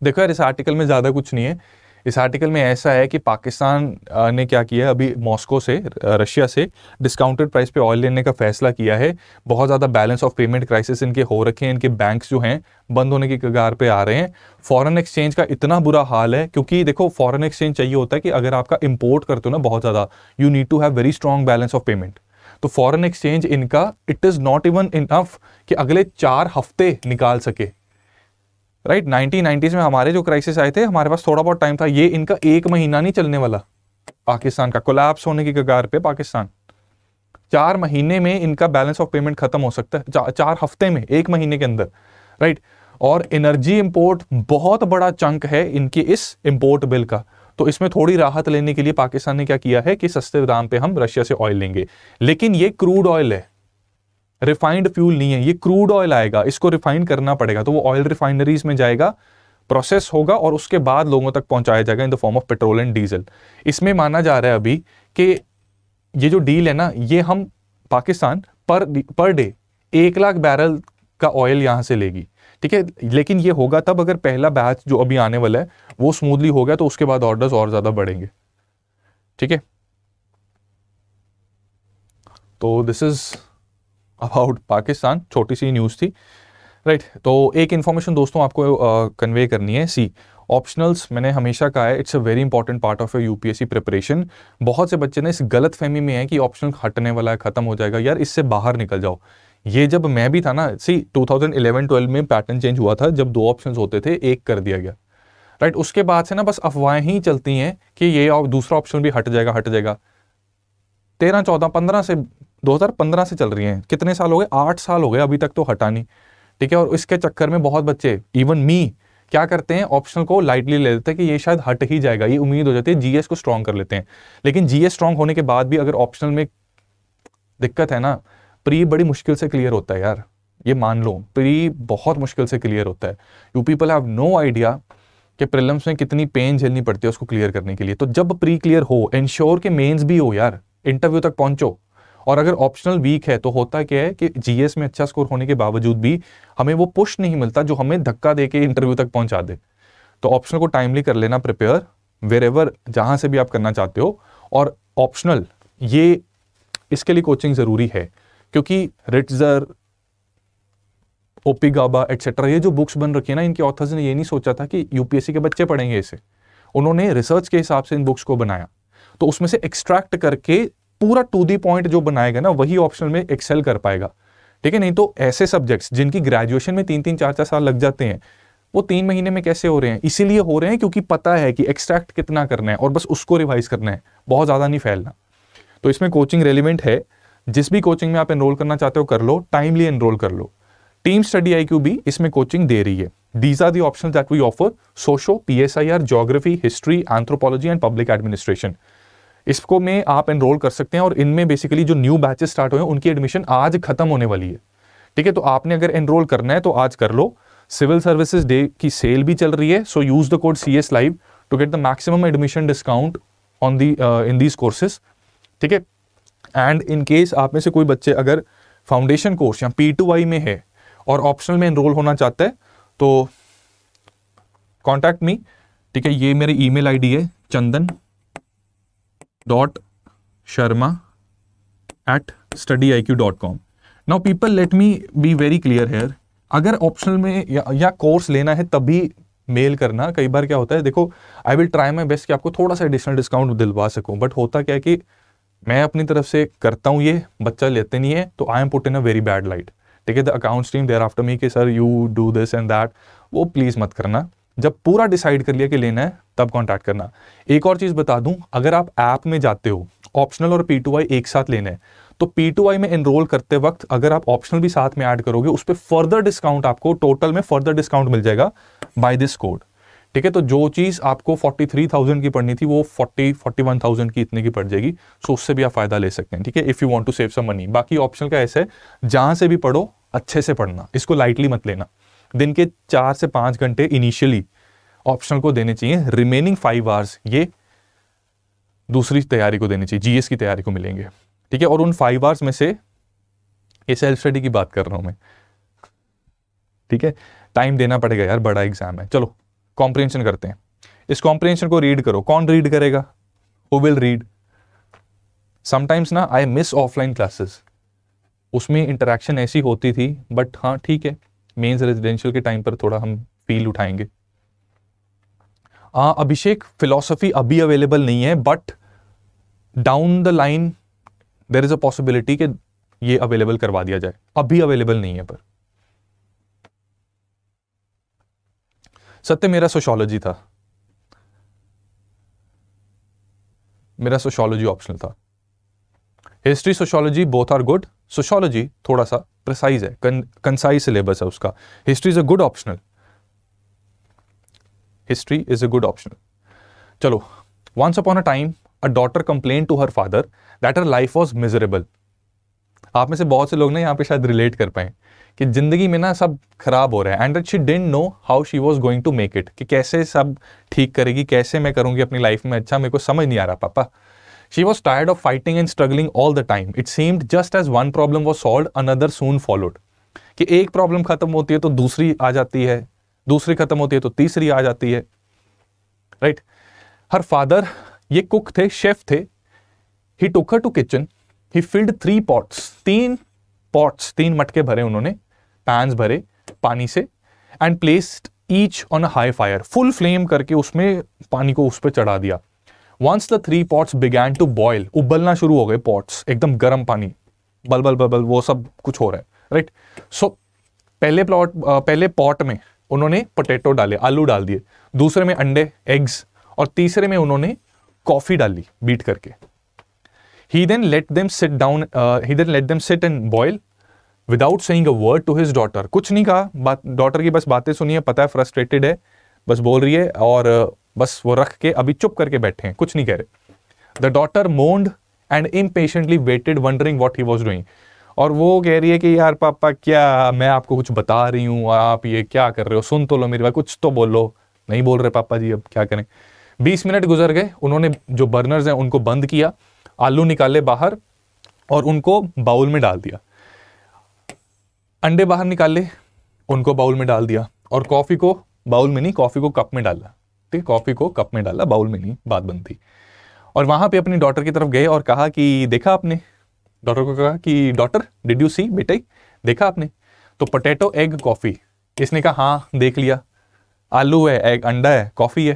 देखो यार इस आर्टिकल में ज़्यादा कुछ नहीं है इस आर्टिकल में ऐसा है कि पाकिस्तान ने क्या किया अभी मॉस्को से रशिया से डिस्काउंटेड प्राइस पे ऑयल लेने का फैसला किया है बहुत ज़्यादा बैलेंस ऑफ पेमेंट क्राइसिस इनके हो रखे हैं इनके बैंक जो हैं बंद होने की कगार पे आ रहे हैं फॉरेन एक्सचेंज का इतना बुरा हाल है क्योंकि देखो फॉरेन एक्सचेंज चाहिए होता है कि अगर आपका इंपोर्ट करते हो ना बहुत ज़्यादा you need to have very strong balance of payment तो फॉरेन एक्सचेंज इनका it is not even enough कि अगले चार हफ्ते निकाल सके राइट नाइनटीन नाइनटीज में हमारे जो क्राइसिस आए थे हमारे पास थोड़ा बहुत टाइम था ये इनका एक महीना नहीं चलने वाला पाकिस्तान का कोलैप्स होने की कगार पे पाकिस्तान चार महीने में इनका बैलेंस ऑफ पेमेंट खत्म हो सकता है चा, चार हफ्ते में एक महीने के अंदर राइट और एनर्जी इंपोर्ट बहुत बड़ा चंक है इनके इस इंपोर्ट बिल का तो इसमें थोड़ी राहत लेने के लिए पाकिस्तान ने क्या किया है कि सस्ते दाम पे हम रशिया से ऑयल लेंगे लेकिन ये क्रूड ऑयल है रिफाइंड फ्यूल नहीं है ये क्रूड ऑयल आएगा इसको रिफाइन करना पड़ेगा तो वो ऑयल रिफाइनरीज में जाएगा प्रोसेस होगा और उसके बाद लोगों तक पहुंचाया जाएगा in the form of petrol and diesel इसमें माना जा रहा है अभी कि ये जो डील है ना ये हम पाकिस्तान पर पर डे एक लाख बैरल का ऑयल यहाँ से लेगी ठीक है लेकिन ये होगा तब अगर पहला बैच जो अभी आने वाला है वो स्मूथली हो गया तो उसके बाद ऑर्डर्स और ज़्यादा बढ़ेंगे ठीक है तो दिस इज़ अबाउट पाकिस्तान छोटी सी न्यूज़ थी राइट right, तो एक इन्फॉर्मेशन दोस्तों आपको कन्वे uh, करनी है सी ऑप्शनल्स मैंने हमेशा कहा है it's a very important part of your UPSC preparation बहुत से बच्चे ना इस गलत फहमी में है कि ऑप्शनल हटने वाला है ख़त्म हो जाएगा यार इससे बाहर निकल जाओ ये जब मैं भी था ना सी 2011-12 में पैटर्न चेंज हुआ था जब दो ऑप्शंस होते थे एक कर दिया गया राइट right, उसके बाद से ना बस अफवाहें ही चलती हैं कि ये दूसरा ऑप्शन भी हट जाएगा हट जाएगा तेरह चौदह पंद्रह से 2015 से चल रही हैं कितने साल हो गए आठ साल हो गए अभी तक तो हटा नहीं ठीक है और इसके चक्कर में बहुत बच्चे इवन मी क्या करते हैं ऑप्शनल को लाइटली ले लेते हैं कि ये शायद हट ही जाएगा ये उम्मीद हो जाती है जीएस को स्ट्रॉन्ग कर लेते हैं लेकिन जीएस स्ट्रॉन्ग होने के बाद भी अगर ऑप्शनल में दिक्कत है ना प्री बड़ी मुश्किल से क्लियर होता है यार ये मान लो प्री बहुत मुश्किल से क्लियर होता है you people have no idea कि प्रिलम्स में कितनी पेन झेलनी पड़ती है उसको क्लियर करने के लिए तो जब प्री क्लियर हो इंश्योर के मेन्स भी हो यार इंटरव्यू तक पहुंचो और अगर ऑप्शनल वीक है तो होता क्या है कि जीएस में अच्छा स्कोर होने के बावजूद भी हमें वो पुश नहीं मिलता जो हमें धक्का दे के इंटरव्यू तक पहुंचा दे तो ऑप्शनल को टाइमली कर लेना प्रिपेयर वेर एवर जहाँ से भी आप करना चाहते हो और ऑप्शनल ये इसके लिए कोचिंग ज़रूरी है क्योंकि रिटजर ओपी गाबा एट्सेट्रा ये जो बुक्स बन रखी है ना इनके ऑथर्स ने ये नहीं सोचा था कि यूपीएससी के बच्चे पढ़ेंगे इसे उन्होंने रिसर्च के हिसाब से इन बुक्स को बनाया तो उसमें से एक्सट्रैक्ट करके पूरा टू दी पॉइंट जो बनाएगा ना वही ऑप्शन में एक्सेल कर पाएगा ठीक है नहीं तो ऐसे सब्जेक्ट्स जिनकी ग्रेजुएशन में तीन तीन चार चार साल लग जाते हैं वो तीन महीने में कैसे हो रहे हैं इसीलिए हो रहे हैं क्योंकि पता है कि एक्सट्रैक्ट कितना करना है और बस उसको रिवाइज करना है बहुत ज़्यादा नहीं फैलना तो इसमें कोचिंग रेलिवेंट है जिस भी कोचिंग में आप एनरोल करना चाहते हो कर लो टाइमली एनरोल कर लो टीम स्टडी आई भी इसमें कोचिंग दे रही है these are the option that we offer socio P S I R geography history anthropology and public administration इसको में आप एनरोल कर सकते हैं और इनमें बेसिकली जो न्यू बैचेस स्टार्ट हुए उनकी एडमिशन आज खत्म होने वाली है ठीक है तो आपने अगर एनरोल करना है तो आज कर लो सिविल सर्विसेज डे की सेल भी चल रही है so use the code C S live to get the maximum admission discount on the in these courses ठीक है एंड इन केस आप में से कोई बच्चे अगर फाउंडेशन कोर्स या पी टू आई में है और ऑप्शनल में एनरोल होना चाहता है तो कॉन्टैक्ट मी ठीक है ये मेरी ईमेल आईडी है Chandan dot Sharma at study I Q dot com now people let me be very clear here अगर ऑप्शनल में या, या कोर्स लेना है तभी मेल करना कई बार क्या होता है देखो I will try my best कि आपको थोड़ा सा एडिशनल डिस्काउंट दिलवा सकूं बट होता क्या है कि मैं अपनी तरफ से करता हूँ ये बच्चा लेते नहीं है तो I am put in a very bad light ठीक है the account stream there after me कि sir you do this and that वो प्लीज़ मत करना जब पूरा डिसाइड कर लिया कि लेना है तब कॉन्टैक्ट करना एक और चीज़ बता दूं अगर आप ऐप में जाते हो ऑप्शनल और पी टू आई एक साथ लेना है तो पी टू आई में एनरोल करते वक्त अगर आप ऑप्शनल भी साथ में ऐड करोगे उस पर फर्दर डिस्काउंट आपको टोटल में फर्दर डिस्काउंट मिल जाएगा बाय दिस कोड ठीक है तो जो चीज़ आपको 43,000 की पड़नी थी वो 40 41,000 की इतने की पड़ जाएगी सो उससे भी आप फायदा ले सकते हैं ठीक है if you want to save some money बाकी ऑप्शन का ऐसा है जहां से भी पढ़ो अच्छे से पढ़ना इसको लाइटली मत लेना दिन के चार से पांच घंटे इनिशियली ऑप्शनल को देने चाहिए रिमेनिंग फाइव आवर्स ये दूसरी तैयारी को देनी चाहिए जीएस की तैयारी को मिलेंगे ठीक है और उन फाइव आवर्स में से ये सेल्फ स्टडी की बात कर रहा हूं मैं ठीक है टाइम देना पड़ेगा यार बड़ा एग्जाम है चलो कॉम्प्रेंशन करते हैं इस कॉम्प्रेंशन को रीड करो कौन रीड करेगा हु विल रीड समटाइम्स ना आई मिस ऑफलाइन क्लासेस उसमें इंटरेक्शन ऐसी होती थी बट हाँ ठीक है मेन्स रेजिडेंशियल के टाइम पर थोड़ा हम फील उठाएंगे अभिषेक फिलोसफी अभी अवेलेबल नहीं है but down the line there is a possibility कि ये अवेलेबल करवा दिया जाए अभी अवेलेबल नहीं है पर सत्य मेरा सोशोलॉजी था मेरा सोशोलॉजी ऑप्शनल था history sociology both are good sociology थोड़ा सा प्रसाइज है कंसाइज सिलेबस है उसका history is a good optional history is a good optional चलो once upon a time a daughter complain to her father that her life was miserable आप में से बहुत से लोग ना यहाँ पे शायद रिलेट कर पाए कि ज़िंदगी में ना सब खराब हो रहा है and she didn't know how she was going to make it कि कैसे सब ठीक करेगी कैसे मैं करूंगी अपनी लाइफ में अच्छा मेरे को समझ नहीं आ रहा पापा She was tired of fighting and struggling all the time. It seemed just as one problem was solved, another soon followed. कि एक प्रॉब्लम खत्म होती है तो दूसरी आ जाती है दूसरी खत्म होती है तो तीसरी आ जाती है राइट हर फादर ये कुक थे शेफ थे ही टुकर टू किचन ही फिल्ड थ्री पॉट्स तीन पॉट्स तीन मटके भरे उन्होंने पैन भरे पानी से and placed each on high fire full flame करके उसमें पानी को उस पर चढ़ा दिया once the three pots began to boil उबलना शुरू हो गए पॉट्स एकदम गर्म पानी बल बल वो सब कुछ हो रहा है राइट right? सो so, पहले प्लॉट पहले पॉट में उन्होंने पोटैटो डाले आलू डाल दिए दूसरे में अंडे एग्स और तीसरे में उन्होंने कॉफ़ी डाली बीट करके he then let them sit down he then let them sit and boil without saying a word to his daughter कुछ नहीं कहा बात डॉटर की बस बातें सुनिए पता है फ्रस्ट्रेटेड है बस बोल रही है और uh, बस वो रख के अभी चुप करके बैठे हैं कुछ नहीं कह रहे the daughter moaned and impatiently waited wondering what he was doing और वो कह रही है कि यार पापा क्या मैं आपको कुछ बता रही हूँ आप ये क्या कर रहे हो सुन तो लो मेरी बात कुछ तो बोलो नहीं बोल रहे पापा जी अब क्या करें बीस मिनट गुजर गए उन्होंने जो बर्नर्स हैं उनको बंद किया आलू निकाले बाहर और उनको बाउल में डाल दिया अंडे बाहर निकाले उनको बाउल में डाल दिया और कॉफ़ी को बाउल में नहीं कॉफ़ी को कप में डाला थे कॉफ़ी को कप में डाला बाउल में नहीं बात बनती और वहां पे अपनी डॉटर की तरफ गए और कहा कि देखा आपने डॉटर को कहा कि डॉटर डिड यू सी बेटे देखा आपने तो पोटैटो एग कॉफ़ी इसने कहा हाँ देख लिया आलू है एग अंडा है कॉफ़ी है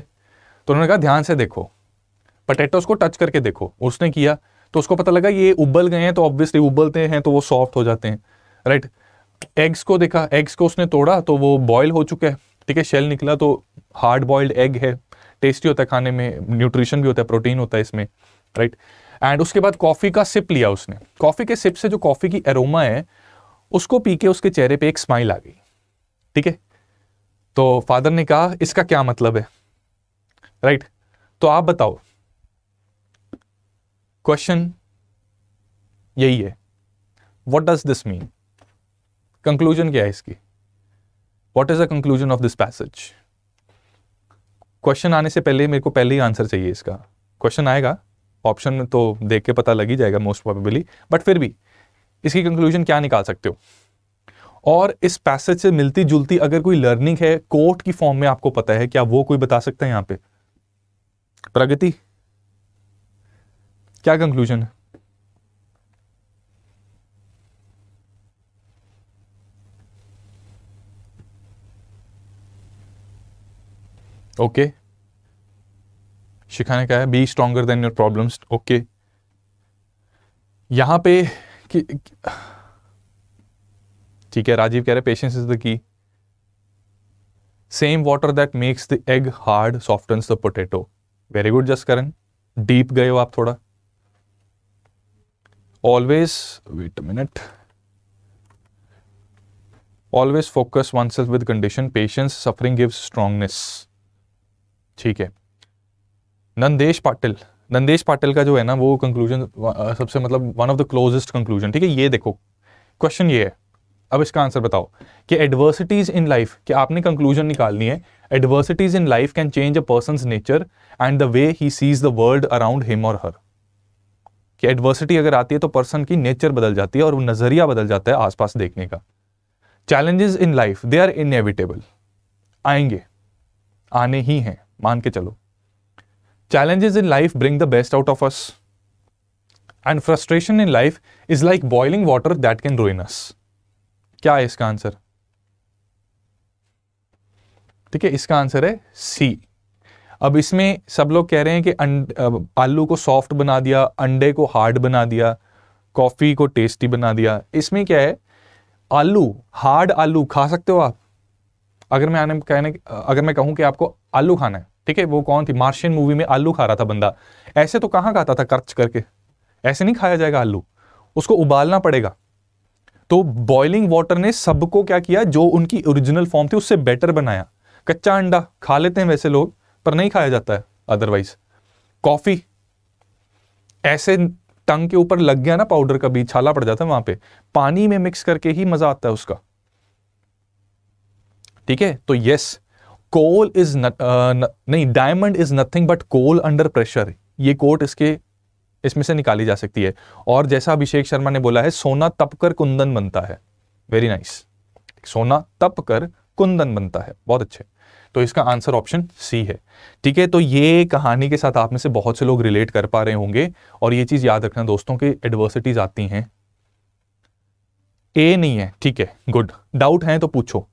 तो उन्होंने कहा ध्यान से देखो पटेटोस को टच करके देखो उसने किया तो उसको पता लगा ये उबल गए हैं तो ऑब्वियसली उबलते हैं तो वो सॉफ्ट हो जाते हैं राइट एग्स को देखा एग्स को उसने तोड़ा तो वो बॉयल हो चुका है ठीक है शेल निकला तो हार्ड बॉइल्ड एग है टेस्टी होता है खाने में न्यूट्रिशन भी होता है प्रोटीन होता है इसमें राइट एंड उसके बाद कॉफ़ी का सिप लिया उसने कॉफ़ी के सिप से जो कॉफ़ी की एरोमा है उसको पी के उसके चेहरे पे एक स्माइल आ गई ठीक है तो फादर ने कहा इसका क्या मतलब है राइट right? तो आप बताओ क्वेश्चन यही है what does this mean conclusion क्या है इसकी what is the conclusion of this passage question आने से पहले मेरे को पहले ही आंसर चाहिए इसका क्वेश्चन आएगा ऑप्शन तो देख के पता लग ही जाएगा मोस्ट प्रॉबेबली बट फिर भी इसकी कंक्लूजन क्या निकाल सकते हो और इस पैसेज से मिलती जुलती अगर कोई लर्निंग है कोर्ट की फॉर्म में आपको पता है क्या वो कोई बता सकता है यहां पे प्रगति क्या कंक्लूजन है ओके शिखा ने कहा be stronger than your problems okay यहां पे कि ठीक है राजीव कह रहे patience is the key same water that makes the egg hard softens the potato very good just Karan डीप गए हो आप थोड़ा always wait minute always focus one self with condition patience suffering gives strongness ठीक है नंदेश पाटिल नंदेश पाटिल का जो है ना वो कंक्लूजन सबसे मतलब one of the closest conclusion ठीक है ये देखो क्वेश्चन ये है अब इसका आंसर बताओ कि एडवर्सिटीज इन लाइफ कि आपने कंक्लूजन निकालनी है adversities in life can change a person nature and the way he sees the world around him और हर कि एडवर्सिटी अगर आती है तो पर्सन की नेचर बदल जाती है और वो नजरिया बदल जाता है आसपास देखने का challenges in life they are inevitable आएंगे आने ही हैं मान के चलो challenges in life bring the best out of us and frustration in life is like boiling water that can ruin us क्या है इसका आंसर ठीक है इसका आंसर है सी अब इसमें सब लोग कह रहे हैं कि अं-, आलू को सॉफ्ट बना दिया अंडे को हार्ड बना दिया कॉफ़ी को टेस्टी बना दिया इसमें क्या है आलू हार्ड आलू खा सकते हो आप अगर मैं आने कहने अगर मैं कहूं कि आपको आलू खाना है ठीक है वो कौन थी मार्शियन मूवी में आलू खा रहा था बंदा ऐसे तो कहाँ खाता था कर्च करके ऐसे नहीं खाया जाएगा आलू उसको उबालना पड़ेगा तो बॉइलिंग वाटर ने सबको क्या किया जो उनकी ओरिजिनल फॉर्म थी उससे बेटर बनाया कच्चा अंडा खा लेते हैं वैसे लोग पर नहीं खाया जाता है अदरवाइज कॉफ़ी ऐसे टंग के ऊपर लग गया ना पाउडर का बीज छाला पड़ जाता है वहां पे पानी में मिक्स करके ही मजा आता है उसका ठीक है तो यस कोल इज uh, नहीं diamond is nothing but coal under pressure ये कोट इसके इसमें से निकाली जा सकती है और जैसा अभिषेक शर्मा ने बोला है सोना तप कर कुंदन बनता है वेरी नाइस nice. सोना तप कर कुंदन बनता है बहुत अच्छे तो इसका आंसर ऑप्शन सी है ठीक है तो ये कहानी के साथ आप में से बहुत से लोग रिलेट कर पा रहे होंगे और ये चीज याद रखना दोस्तों की एडवर्सिटीज आती हैं ए नहीं है ठीक है गुड डाउट है तो पूछो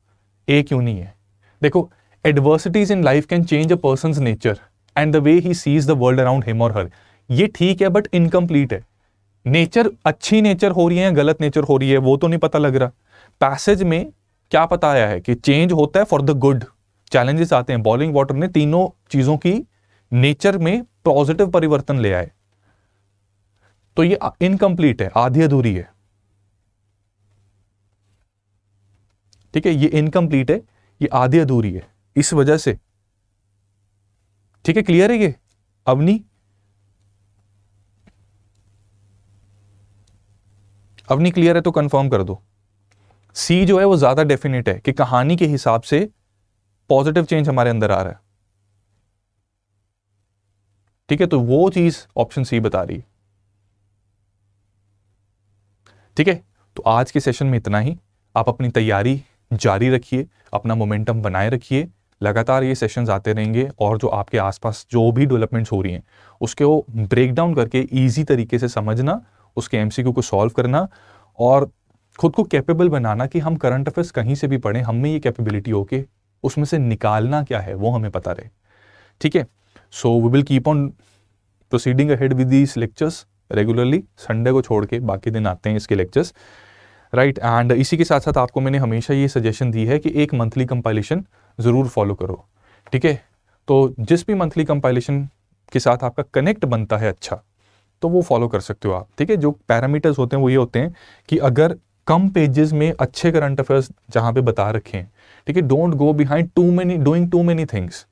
ए क्यों नहीं है देखो adversities in life can change a person nature and the way he sees the world around him और हर ये ठीक है बट इनकम्प्लीट है नेचर अच्छी नेचर हो रही है या गलत नेचर हो रही है वो तो नहीं पता लग रहा पैसेज में क्या पता आया है कि चेंज होता है फॉर द गुड चैलेंजेस आते हैं बॉलिंग वाटर ने तीनों चीज़ों की नेचर में पॉजिटिव परिवर्तन ले आए तो ये इनकम्प्लीट है आधी अधूरी है ठीक है ये इनकम्प्लीट है ये आधी अधूरी है इस वजह से ठीक है क्लियर है ये अवनी अवनी क्लियर है तो कंफर्म कर दो सी जो है वो ज्यादा डेफिनेट है कि कहानी के हिसाब से पॉजिटिव चेंज हमारे अंदर आ रहा है ठीक है तो वो चीज ऑप्शन सी बता रही है ठीक है तो आज के सेशन में इतना ही आप अपनी तैयारी जारी रखिए अपना मोमेंटम बनाए रखिए लगातार ये सेशंस आते रहेंगे और जो आपके आसपास जो भी डेवलपमेंट्स हो रही हैं उसके वो ब्रेक डाउन करके ईजी तरीके से समझना उसके एम को सॉल्व करना और खुद को कैपेबल बनाना कि हम करंट अफेयर्स कहीं से भी पढ़ें हम में ये कैपेबिलिटी हो के उसमें से निकालना क्या है वो हमें पता रहे ठीक है so we will keep on proceeding ahead with these lectures regularly Sunday को छोड़ के बाकी दिन आते हैं इसके लेक्चर्स राइट एंड इसी के साथ साथ आपको मैंने हमेशा ये सजेशन दी है कि एक मंथली कंपाइलेशन ज़रूर फॉलो करो ठीक है तो जिस भी मंथली कंपाइलेशन के साथ आपका कनेक्ट बनता है अच्छा तो वो फॉलो कर सकते हो आप ठीक है जो पैरामीटर्स होते हैं वो ये होते हैं कि अगर कम पेजेस में अच्छे करंट अफेयर्स जहाँ पे बता रखे हैं ठीक है don't go behind too many doing too many things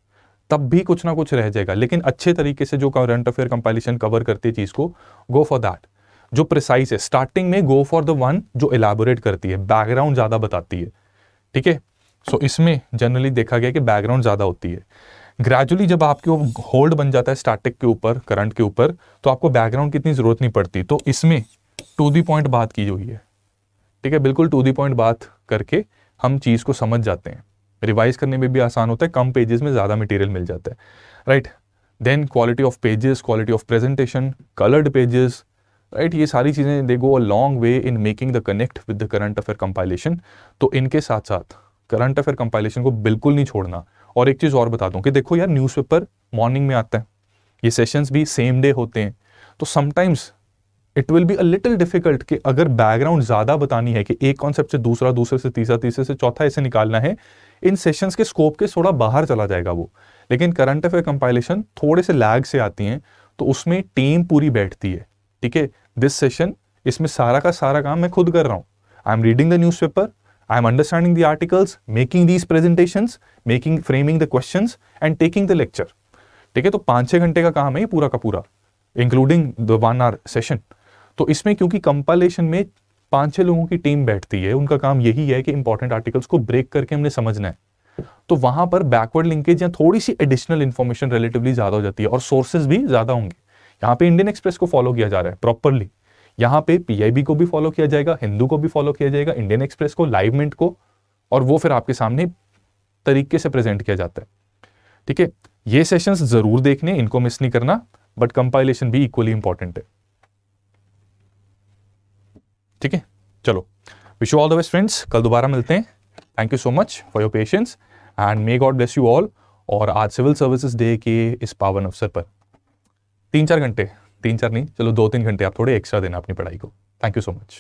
तब भी कुछ ना कुछ रह जाएगा लेकिन अच्छे तरीके से जो करंट अफेयर कंपाइलेशन कवर करती है चीज़ को गो फॉर दैट जो प्रिसाइज है स्टार्टिंग में गो फॉर द वन जो एलाबोरेट करती है बैकग्राउंड ज़्यादा बताती है ठीक है सो इसमें जनरली देखा गया कि बैकग्राउंड ज़्यादा होती है ग्रेजुअली जब आपके होल्ड बन जाता है स्टैटिक के ऊपर करंट के ऊपर तो आपको बैकग्राउंड की इतनी ज़रूरत नहीं पड़ती तो इसमें टू दी पॉइंट बात की हुई है ठीक है बिल्कुल टू दी पॉइंट बात करके हम चीज़ को समझ जाते हैं रिवाइज करने में भी आसान होता है कम पेजेस में ज़्यादा मटेरियल मिल जाता है right then quality of pages quality of presentation coloured pages right ये सारी चीज़ें they go a long way in making the connect with the current affair compilation तो इनके साथ साथ करंट अफेयर कंपाइलेशन को बिल्कुल नहीं छोड़ना और एक चीज़ और बता दूं कि देखो यार न्यूज़पेपर मॉर्निंग में आता है ये सेशंस भी सेम डे होते हैं तो sometimes it will be a little difficult कि अगर बैकग्राउंड ज़्यादा बतानी है कि एक कॉन्सेप्ट से दूसरा दूसरे से तीसरा तीसरे से चौथा ऐसे निकालना है इन सेशंस के स्कोप के थोड़ा बाहर चला जाएगा वो लेकिन करंट अफेयर कंपाइलेशन थोड़े से लैग से आती हैं तो उसमें टीम पूरी बैठती है ठीक है दिस सेशन इसमें सारा का सारा काम मैं खुद कर रहा हूँ I am reading the newspaper i am understanding the articles, making these presentations, making framing the questions and taking the lecture. ठीक है तो पाँच छः घंटे का काम है ये पूरा का पूरा including the one hour session तो इसमें क्योंकि कंपालेशन में पाँच छः लोगों की टीम बैठती है उनका काम यही है कि इंपॉर्टेंट आर्टिकल्स को ब्रेक करके हमने समझना है तो वहां पर बैकवर्ड लिंकेज या थोड़ी सी एडिशनल इन्फॉर्मेशन रिलेटिवली ज्यादा हो जाती है और सोर्सेज भी ज्यादा होंगे यहाँ पे इंडियन एक्सप्रेस को फॉलो किया जा रहा है प्रॉपरली यहाँ पे पीआईबी को भी फॉलो किया जाएगा हिंदू को भी फॉलो किया जाएगा इंडियन एक्सप्रेस को लाइव मिंट को और वो फिर आपके सामने तरीके से प्रेजेंट किया जाता है ठीक है ये सेशंस जरूर देखने इनको मिस नहीं करना बट कंपाइलेशन भी इक्वली इंपॉर्टेंट है ठीक है चलो wish you all the best friends कल दोबारा मिलते हैं thank you so much for your patience and may God bless you all और आज सिविल सर्विसेज डे के इस पावन अवसर पर तीन चार घंटे तीन चार नहीं चलो दो तीन घंटे आप थोड़े एक्स्ट्रा देना अपनी पढ़ाई को थैंक यू सो मच